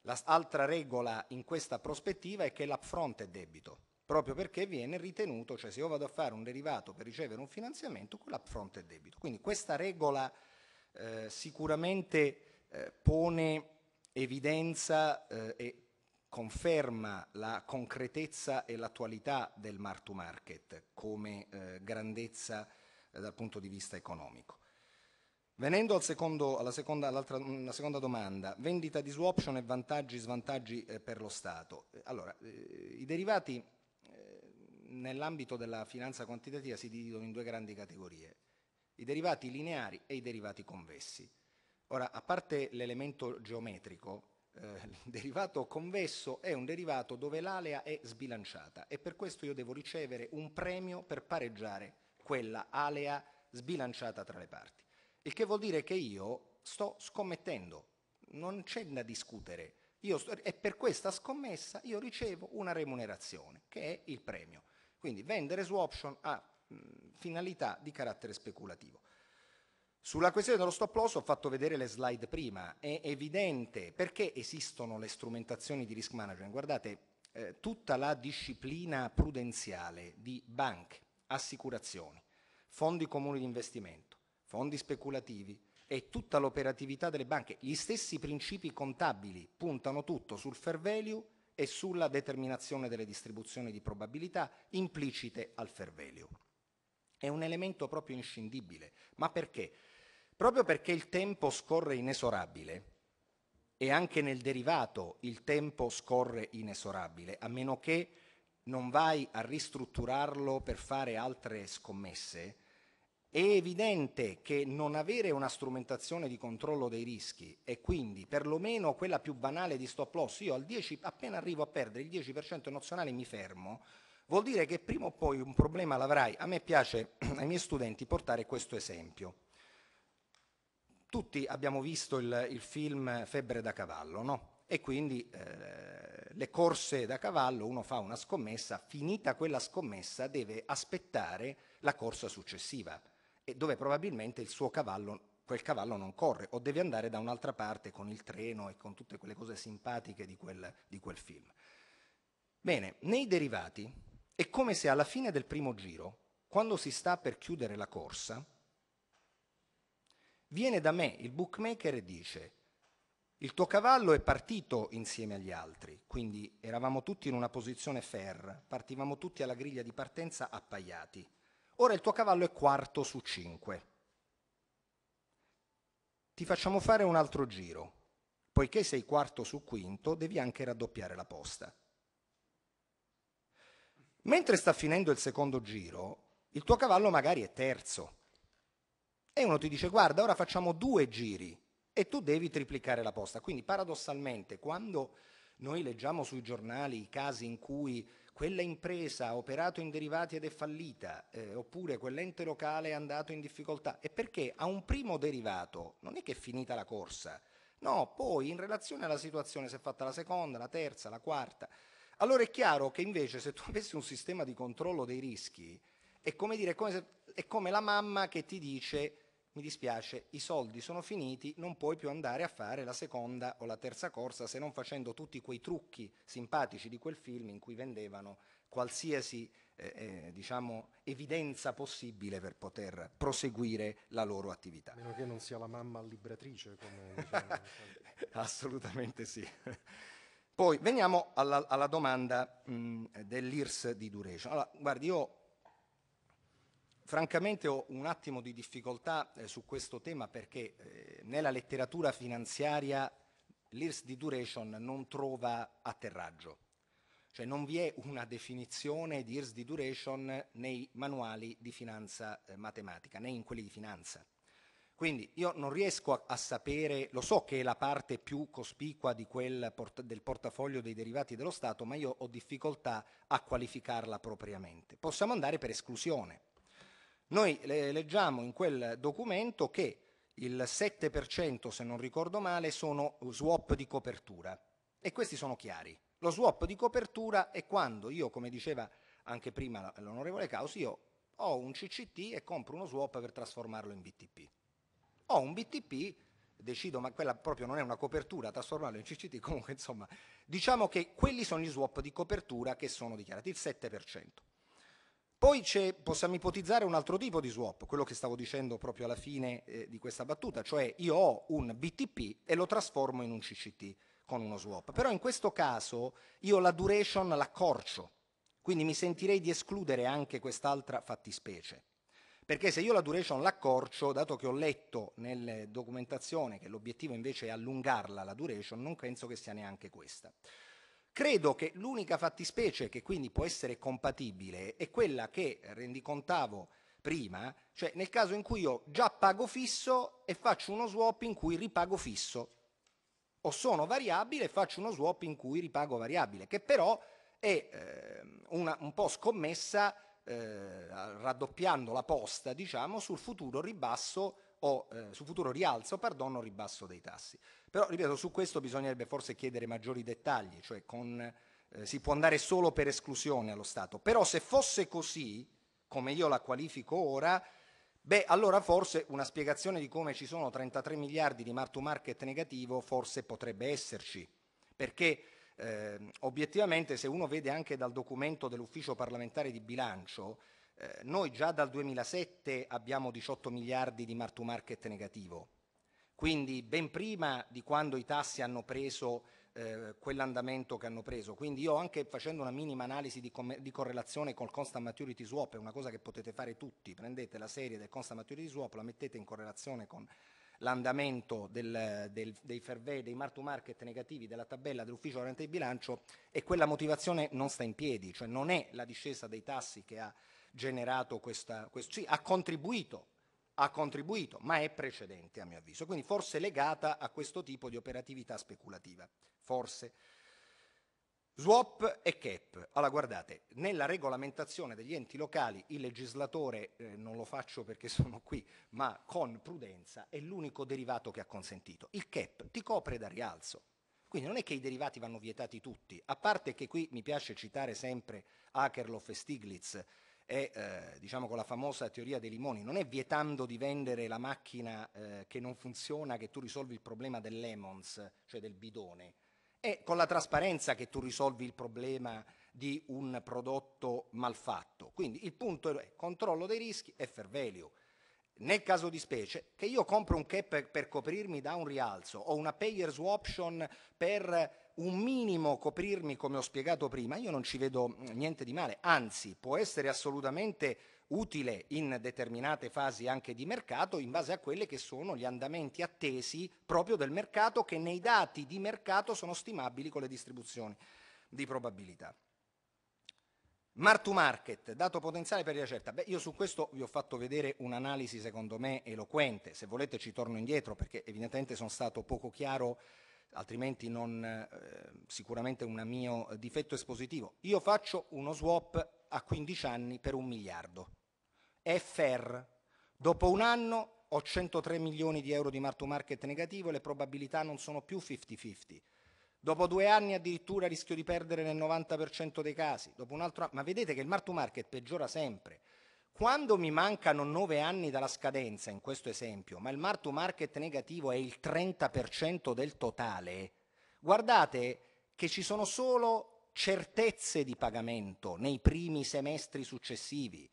L'altra regola in questa prospettiva è che l'upfront è debito, proprio perché viene ritenuto, cioè se io vado a fare un derivato per ricevere un finanziamento, quell'upfront è debito. Quindi questa regola eh, sicuramente eh, pone evidenza eh, e conferma la concretezza e l'attualità del mark to market come eh, grandezza dal punto di vista economico. Venendo al secondo, alla, seconda, alla seconda, domanda, vendita di swaption e vantaggi e svantaggi eh, per lo Stato. Eh, allora, eh, i derivati nell'ambito della finanza quantitativa si dividono in due grandi categorie, i derivati lineari e i derivati convessi. Ora, a parte l'elemento geometrico, il derivato convesso è un derivato dove l'alea è sbilanciata e per questo io devo ricevere un premio per pareggiare quella alea sbilanciata tra le parti. Il che vuol dire che io sto scommettendo, non c'è da discutere. Sto, e per questa scommessa io ricevo una remunerazione, che è il premio. Quindi vendere su option ha mh, finalità di carattere speculativo. Sulla questione dello stop loss ho fatto vedere le slide prima, è evidente perché esistono le strumentazioni di risk management. Guardate, eh, tutta la disciplina prudenziale di banche, assicurazioni, fondi comuni di investimento, fondi speculativi e tutta l'operatività delle banche. Gli stessi principi contabili puntano tutto sul fair value e sulla determinazione delle distribuzioni di probabilità implicite al fair value. È un elemento proprio inscindibile. Ma perché? Proprio perché il tempo scorre inesorabile e anche nel derivato il tempo scorre inesorabile, a meno che non vai a ristrutturarlo per fare altre scommesse, è evidente che non avere una strumentazione di controllo dei rischi e quindi perlomeno quella più banale di stop loss, io al 10, appena arrivo a perdere il 10% nozionale mi fermo, vuol dire che prima o poi un problema l'avrai. A me piace ai miei studenti portare questo esempio. Tutti abbiamo visto il, il film Febbre da cavallo, no? e quindi eh, le corse da cavallo, uno fa una scommessa, finita quella scommessa deve aspettare la corsa successiva, dove probabilmente il suo cavallo quel cavallo non corre o deve andare da un'altra parte con il treno e con tutte quelle cose simpatiche di quel, di quel, film. Bene, nei derivati è come se alla fine del primo giro, quando si sta per chiudere la corsa, viene da me il bookmaker e dice il tuo cavallo è partito insieme agli altri, quindi eravamo tutti in una posizione fair, partivamo tutti alla griglia di partenza appaiati. Ora il tuo cavallo è quarto su cinque. Ti facciamo fare un altro giro. Poiché sei quarto su quinto, devi anche raddoppiare la posta. Mentre sta finendo il secondo giro, il tuo cavallo magari è terzo. E uno ti dice, guarda, ora facciamo due giri e tu devi triplicare la posta. Quindi paradossalmente quando noi leggiamo sui giornali i casi in cui quella impresa ha operato in derivati ed è fallita, eh, oppure quell'ente locale è andato in difficoltà, è perché a un primo derivato non è che è finita la corsa, no, poi in relazione alla situazione si è fatta la seconda, la terza, la quarta. Allora è chiaro che invece se tu avessi un sistema di controllo dei rischi, è come, dire, è come, se, è come la mamma che ti dice mi dispiace, i soldi sono finiti, non puoi più andare a fare la seconda o la terza corsa se non facendo tutti quei trucchi simpatici di quel film in cui vendevano qualsiasi eh, eh, diciamo, evidenza possibile per poter proseguire la loro attività. A meno che non sia la mamma libratrice. Come, diciamo. Assolutamente sì. Poi veniamo alla, alla domanda mm, dell'IRS di Duration. Allora, guardi, io Francamente ho un attimo di difficoltà eh, su questo tema perché eh, nella letteratura finanziaria l'IRS di duration non trova atterraggio, cioè non vi è una definizione di IRS di duration nei manuali di finanza eh, matematica, né in quelli di finanza. Quindi io non riesco a, a, sapere, lo so che è la parte più cospicua port del portafoglio dei derivati dello Stato, ma io ho difficoltà a qualificarla propriamente. Possiamo andare per esclusione noi leggiamo in quel documento che il 7%, se non ricordo male, sono swap di copertura e questi sono chiari. Lo swap di copertura è quando io, come diceva anche prima l'onorevole Causi, io ho un CCT e compro uno swap per trasformarlo in BTP. Ho un BTP, decido, ma quella proprio non è una copertura, trasformarlo in CCT, comunque insomma, diciamo che quelli sono gli swap di copertura che sono dichiarati, il 7%. Poi possiamo ipotizzare un altro tipo di swap, quello che stavo dicendo proprio alla fine eh, di questa battuta, cioè io ho un BTP e lo trasformo in un CCT con uno swap. Però in questo caso io la duration l'accorcio, quindi mi sentirei di escludere anche quest'altra fattispecie. Perché se io la duration l'accorcio, dato che ho letto nella documentazione che l'obiettivo invece è allungarla la duration, non penso che sia neanche questa. Credo che l'unica fattispecie che quindi può essere compatibile è quella che rendicontavo prima, cioè nel caso in cui io già pago fisso e faccio uno swap in cui ripago fisso, o sono variabile e faccio uno swap in cui ripago variabile, che però è eh, una, un po' scommessa eh, raddoppiando la posta, diciamo, sul futuro ribasso o eh, su futuro rialzo, perdono, ribasso dei tassi. Però, ripeto, su questo bisognerebbe forse chiedere maggiori dettagli, cioè con, eh, si può andare solo per esclusione allo Stato. Però se fosse così, come io la qualifico ora, beh, allora forse una spiegazione di come ci sono 33 miliardi di mark to market negativo forse potrebbe esserci, perché eh, obiettivamente se uno vede anche dal documento dell'ufficio parlamentare di bilancio, eh, noi già dal 2007 abbiamo 18 miliardi di mark to market negativo, quindi ben prima di quando i tassi hanno preso eh, quell'andamento che hanno preso. Quindi io anche facendo una minima analisi di, di, correlazione col constant maturity swap, è una cosa che potete fare tutti, prendete la serie del constant maturity swap, la mettete in correlazione con l'andamento dei fair value, dei mark to market negativi della tabella dell'ufficio oriente di bilancio e quella motivazione non sta in piedi, cioè non è la discesa dei tassi che ha generato questa, quest- sì, ha contribuito, ha contribuito, ma è precedente a mio avviso, quindi forse legata a questo tipo di operatività speculativa, forse. Swap e cap. Allora guardate, nella regolamentazione degli enti locali il legislatore, eh, non lo faccio perché sono qui, ma con prudenza è l'unico derivato che ha consentito. Il cap ti copre da rialzo. Quindi non è che i derivati vanno vietati tutti, a parte che qui mi piace citare sempre Akerlof e Stiglitz, è eh, diciamo con la famosa teoria dei limoni, non è vietando di vendere la macchina eh, che non funziona che tu risolvi il problema del lemons, cioè del bidone, è con la trasparenza che tu risolvi il problema di un prodotto malfatto. Quindi il punto è controllo dei rischi e fair value. Nel caso di specie, che io compro un cap per, coprirmi da un rialzo o una payers option per un minimo coprirmi, come ho spiegato prima, io non ci vedo mm, niente di male, anzi può essere assolutamente utile in determinate fasi anche di mercato in base a quelli che sono gli andamenti attesi proprio del mercato che nei dati di mercato sono stimabili con le distribuzioni di probabilità. Mark to market, dato potenziale per ricerca. Beh, io su questo vi ho fatto vedere un'analisi secondo me eloquente, se volete ci torno indietro perché evidentemente sono stato poco chiaro altrimenti non, eh, sicuramente un mio difetto espositivo. Io faccio uno swap a 15 anni per un miliardo. È fair. Dopo un anno ho 103 milioni di euro di mark to market negativo e le probabilità non sono più 50-50. Dopo due anni addirittura rischio di perdere nel 90% dei casi. Dopo un altro Ma vedete che il mark to market peggiora sempre. Quando mi mancano nove anni dalla scadenza, in questo esempio, ma il mark to market negativo è il 30% del totale, guardate che ci sono solo certezze di pagamento nei primi semestri successivi.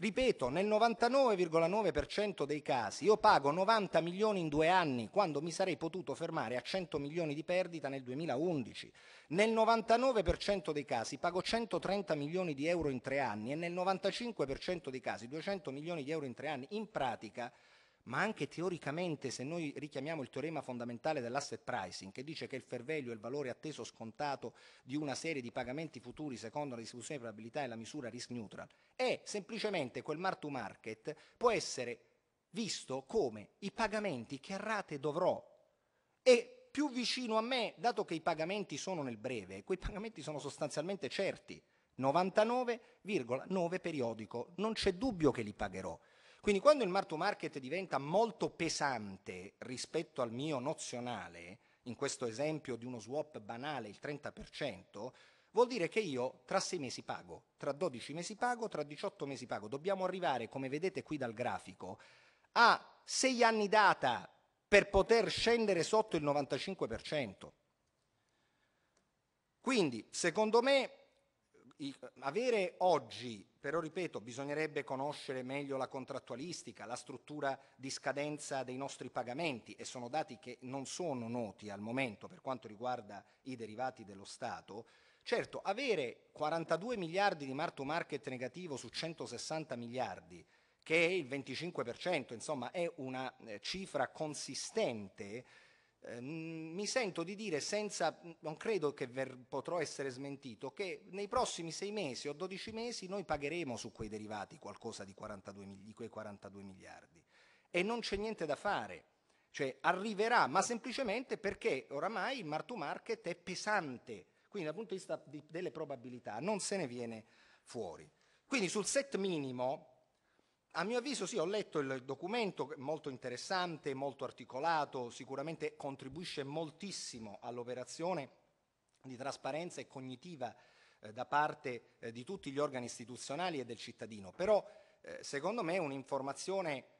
Ripeto, nel 99,9% dei casi io pago 90 milioni in due anni quando mi sarei potuto fermare a 100 milioni di perdita nel 2011. Nel 99% dei casi pago 130 milioni di euro in tre anni e nel 95% dei casi 200 milioni di euro in tre anni. In pratica ma anche teoricamente se noi richiamiamo il teorema fondamentale dell'asset pricing che dice che il fair value è il valore atteso scontato di una serie di pagamenti futuri secondo la distribuzione di probabilità e la misura risk neutral, è semplicemente quel mark to market può essere visto come i pagamenti che a rate dovrò e più vicino a me, dato che i pagamenti sono nel breve, quei pagamenti sono sostanzialmente certi, 99,9 periodico, non c'è dubbio che li pagherò. Quindi quando il mark market diventa molto pesante rispetto al mio nozionale, in questo esempio di uno swap banale il 30%, vuol dire che io tra 6 mesi pago, tra 12 mesi pago, tra 18 mesi pago. Dobbiamo arrivare, come vedete qui dal grafico, a 6 anni data per poter scendere sotto il 95%. Quindi, secondo me, avere oggi, però ripeto, bisognerebbe conoscere meglio la contrattualistica, la struttura di scadenza dei nostri pagamenti e sono dati che non sono noti al momento per quanto riguarda i derivati dello Stato. Certo, avere 42 miliardi di mark to market negativo su 160 miliardi, che è il 25%, insomma è una eh, cifra consistente, Ehm, mi sento di dire senza, non credo che ver, potrò essere smentito, che nei prossimi sei mesi o dodici mesi noi pagheremo su quei derivati qualcosa di, 42, di quei 42 miliardi e non c'è niente da fare, cioè arriverà, ma semplicemente perché oramai il mark market è pesante, quindi dal punto di vista di, delle probabilità non se ne viene fuori. Quindi sul set minimo a mio avviso sì, ho letto il documento, molto interessante, molto articolato, sicuramente contribuisce moltissimo all'operazione di trasparenza e cognitiva eh, da parte eh, di tutti gli organi istituzionali e del cittadino, però eh, secondo me un'informazione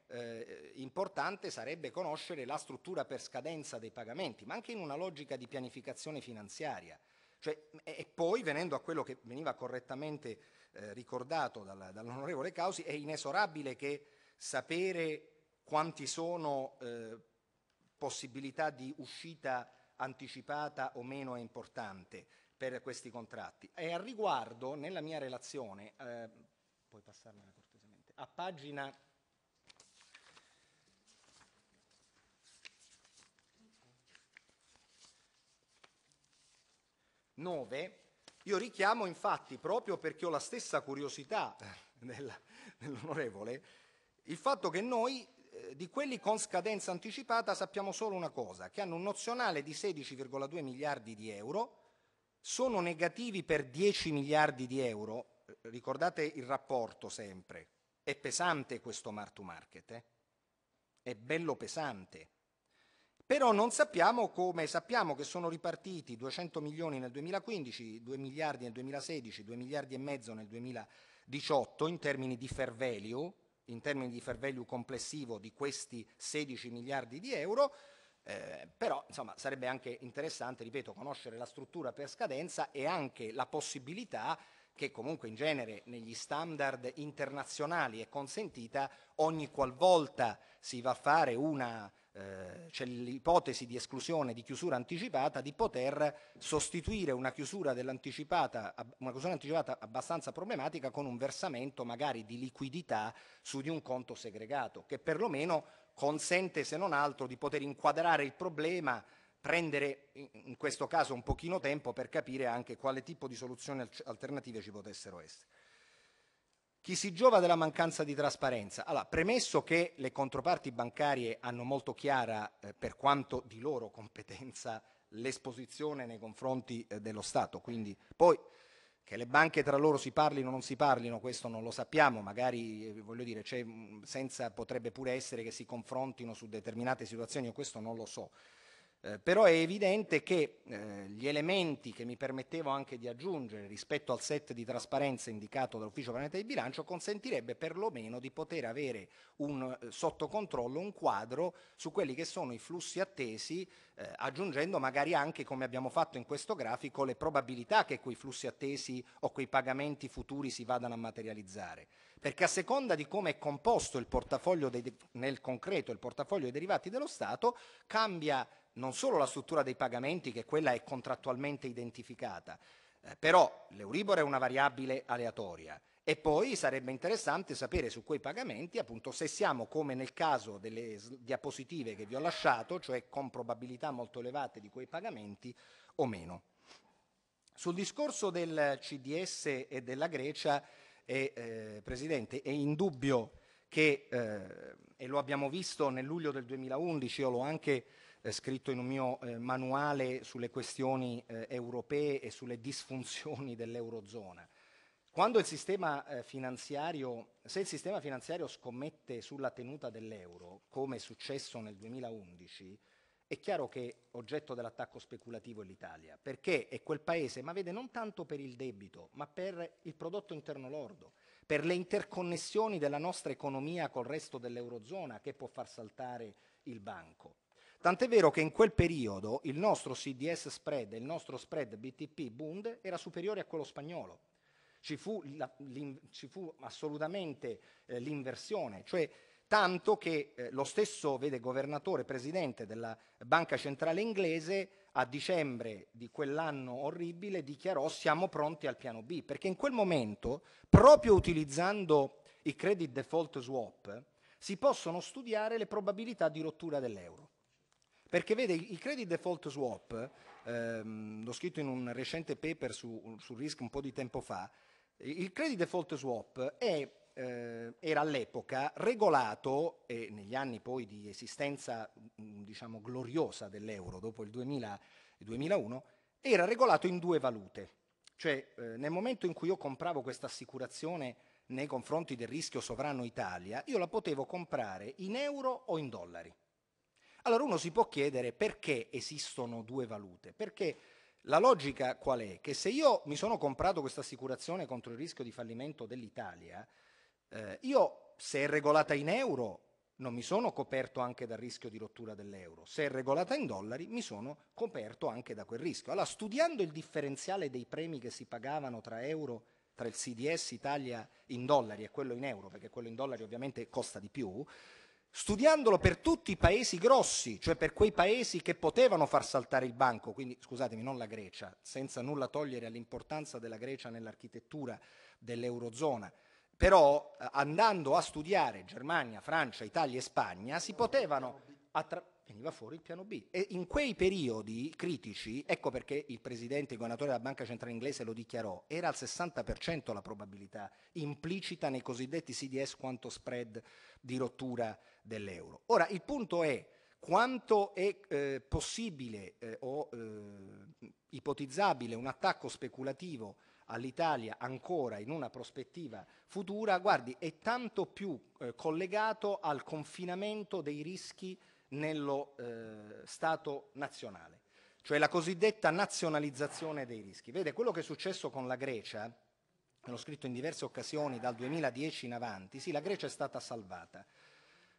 importante sarebbe conoscere la struttura per scadenza dei pagamenti, ma anche in una logica di pianificazione finanziaria. Cioè, e, e poi venendo a quello che veniva correttamente eh, ricordato dall'onorevole Causi, è inesorabile che sapere quanti sono eh, possibilità di uscita anticipata o meno è importante per questi contratti. E a riguardo, nella mia relazione, eh, puoi passarmela cortesemente, a pagina... Nove, io richiamo infatti, proprio perché ho la stessa curiosità dell'onorevole, eh, il fatto che noi eh, di quelli con scadenza anticipata sappiamo solo una cosa, che hanno un nozionale di 16,2 miliardi di euro, sono negativi per 10 miliardi di euro, ricordate il rapporto sempre, è pesante questo mark to market, eh? è bello pesante. Però non sappiamo come, sappiamo che sono ripartiti 200 milioni nel 2015, 2 miliardi nel 2016, 2 miliardi e mezzo nel 2018 in termini di fair value, in termini di fair value complessivo di questi 16 miliardi di euro, eh, però insomma, sarebbe anche interessante, ripeto, conoscere la struttura per scadenza e anche la possibilità che comunque in genere negli standard internazionali è consentita ogni qualvolta si va a fare una eh, c'è l'ipotesi di esclusione di chiusura anticipata di poter sostituire una chiusura, anticipata, una chiusura anticipata abbastanza problematica con un versamento magari di liquidità su di un conto segregato, che perlomeno consente se non altro di poter inquadrare il problema prendere in questo caso un pochino tempo per capire anche quale tipo di soluzioni alternative ci potessero essere. Chi si giova della mancanza di trasparenza? Allora, premesso che le controparti bancarie hanno molto chiara, eh, per quanto di loro competenza, l'esposizione nei confronti eh, dello Stato, quindi poi che le banche tra loro si parlino o non si parlino, questo non lo sappiamo, magari eh, voglio dire, senza, potrebbe pure essere che si confrontino su determinate situazioni, io questo non lo so. Eh, però è evidente che eh, gli elementi che mi permettevo anche di aggiungere rispetto al set di trasparenza indicato dall'Ufficio Planetario di Bilancio consentirebbe perlomeno di poter avere un, eh, sotto controllo un quadro su quelli che sono i flussi attesi, eh, aggiungendo magari anche, come abbiamo fatto in questo grafico, le probabilità che quei flussi attesi o quei pagamenti futuri si vadano a materializzare. Perché a seconda di come è composto il portafoglio dei, nel concreto il portafoglio dei derivati dello Stato, cambia non solo la struttura dei pagamenti, che quella è contrattualmente identificata, eh, però l'Euribor è una variabile aleatoria e poi sarebbe interessante sapere su quei pagamenti appunto se siamo come nel caso delle diapositive che vi ho lasciato, cioè con probabilità molto elevate di quei pagamenti o meno. Sul discorso del CDS e della Grecia, è, eh, Presidente, è indubbio che, eh, e lo abbiamo visto nel luglio del 2011, io l'ho anche eh, scritto in un mio eh, manuale sulle questioni eh, europee e sulle disfunzioni dell'Eurozona. Quando il sistema eh, finanziario, se il sistema finanziario scommette sulla tenuta dell'euro, come è successo nel 2011, è chiaro che oggetto dell'attacco speculativo è l'Italia, perché è quel paese, ma vede non tanto per il debito, ma per il prodotto interno lordo, per le interconnessioni della nostra economia col resto dell'Eurozona che può far saltare il banco. Tant'è vero che in quel periodo il nostro CDS spread, il nostro spread BTP Bund era superiore a quello spagnolo. Ci fu, la, ci fu assolutamente eh, l'inversione, cioè tanto che eh, lo stesso vede, governatore presidente della Banca Centrale Inglese a dicembre di quell'anno orribile dichiarò siamo pronti al piano B, perché in quel momento, proprio utilizzando i credit default swap, si possono studiare le probabilità di rottura dell'euro. Perché vede, i credit default swap, ehm, l'ho scritto in un recente paper su, su RISC un po' di tempo fa, il credit default swap è eh, era all'epoca regolato, e negli anni poi di esistenza mm, diciamo, gloriosa dell'euro, dopo il, 2000, 2001, era regolato in due valute. Cioè, eh, nel momento in cui io compravo questa assicurazione nei confronti del rischio sovrano Italia, io la potevo comprare in euro o in dollari. Allora uno si può chiedere perché esistono due valute, perché la logica qual è? Che se io mi sono comprato questa assicurazione contro il rischio di fallimento dell'Italia, eh, io se è regolata in euro non mi sono coperto anche dal rischio di rottura dell'euro, se è regolata in dollari mi sono coperto anche da quel rischio. Allora, studiando il differenziale dei premi che si pagavano tra euro, tra il CDS Italia in dollari e quello in euro, perché quello in dollari ovviamente costa di più, studiandolo per tutti i paesi grossi, cioè per quei paesi che potevano far saltare il banco, quindi scusatemi, non la Grecia, senza nulla togliere all'importanza della Grecia nell'architettura dell'Eurozona, però eh, andando a studiare Germania, Francia, Italia e Spagna si potevano... attraverso veniva fuori il piano B. E in quei periodi critici, ecco perché il presidente, il governatore della Banca Centrale Inglese lo dichiarò, era al 60% la probabilità implicita nei cosiddetti CDS quanto spread di rottura dell'euro. Ora, il punto è quanto è eh, possibile eh, o eh, ipotizzabile un attacco speculativo all'Italia ancora in una prospettiva futura, guardi, è tanto più eh, collegato al confinamento dei rischi nello eh, Stato nazionale, cioè la cosiddetta nazionalizzazione dei rischi. Vede, quello che è successo con la Grecia, l'ho scritto in diverse occasioni dal 2010 in avanti, sì, la Grecia è stata salvata,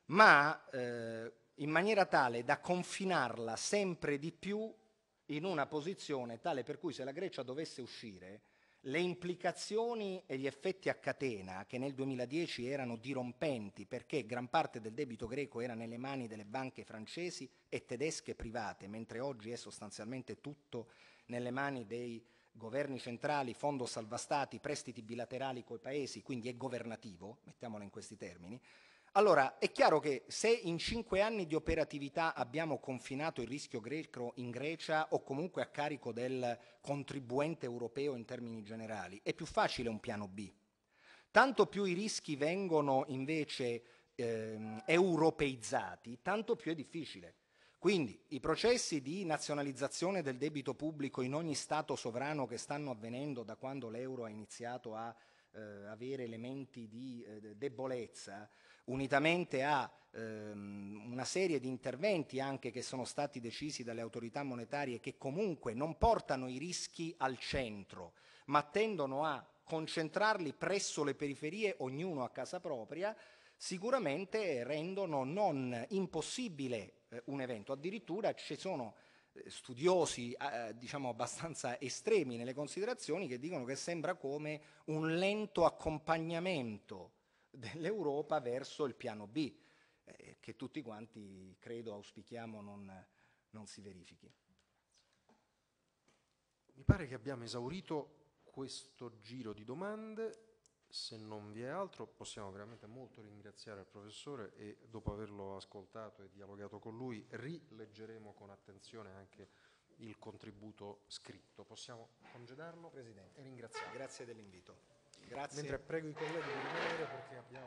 ma eh, in maniera tale da confinarla sempre di più in una posizione tale per cui se la Grecia dovesse uscire, le implicazioni e gli effetti a catena, che nel 2010 erano dirompenti perché gran parte del debito greco era nelle mani delle banche francesi e tedesche private, mentre oggi è sostanzialmente tutto nelle mani dei governi centrali, fondo salvastati, prestiti bilaterali coi paesi, quindi è governativo, mettiamolo in questi termini, allora, è chiaro che se in cinque anni di operatività abbiamo confinato il rischio greco in Grecia o comunque a carico del contribuente europeo in termini generali, è più facile un piano B. Tanto più i rischi vengono invece ehm, europeizzati, tanto più è difficile. Quindi i processi di nazionalizzazione del debito pubblico in ogni Stato sovrano che stanno avvenendo da quando l'euro ha iniziato a eh, avere elementi di eh, debolezza, unitamente a ehm, una serie di interventi anche che sono stati decisi dalle autorità monetarie che comunque non portano i rischi al centro, ma tendono a concentrarli presso le periferie, ognuno a casa propria, sicuramente rendono non impossibile eh, un evento. Addirittura ci sono eh, studiosi eh, diciamo abbastanza estremi nelle considerazioni che dicono che sembra come un lento accompagnamento dell'Europa verso il piano B, eh, che tutti quanti credo auspichiamo non, non si verifichi. Mi pare che abbiamo esaurito questo giro di domande se non vi è altro possiamo veramente molto ringraziare il professore e dopo averlo ascoltato e dialogato con lui rileggeremo con attenzione anche il contributo scritto. Possiamo congedarlo Presidente. e ringraziarlo. Grazie dell'invito. Grazie. Mentre prego i colleghi di rimanere perché abbiamo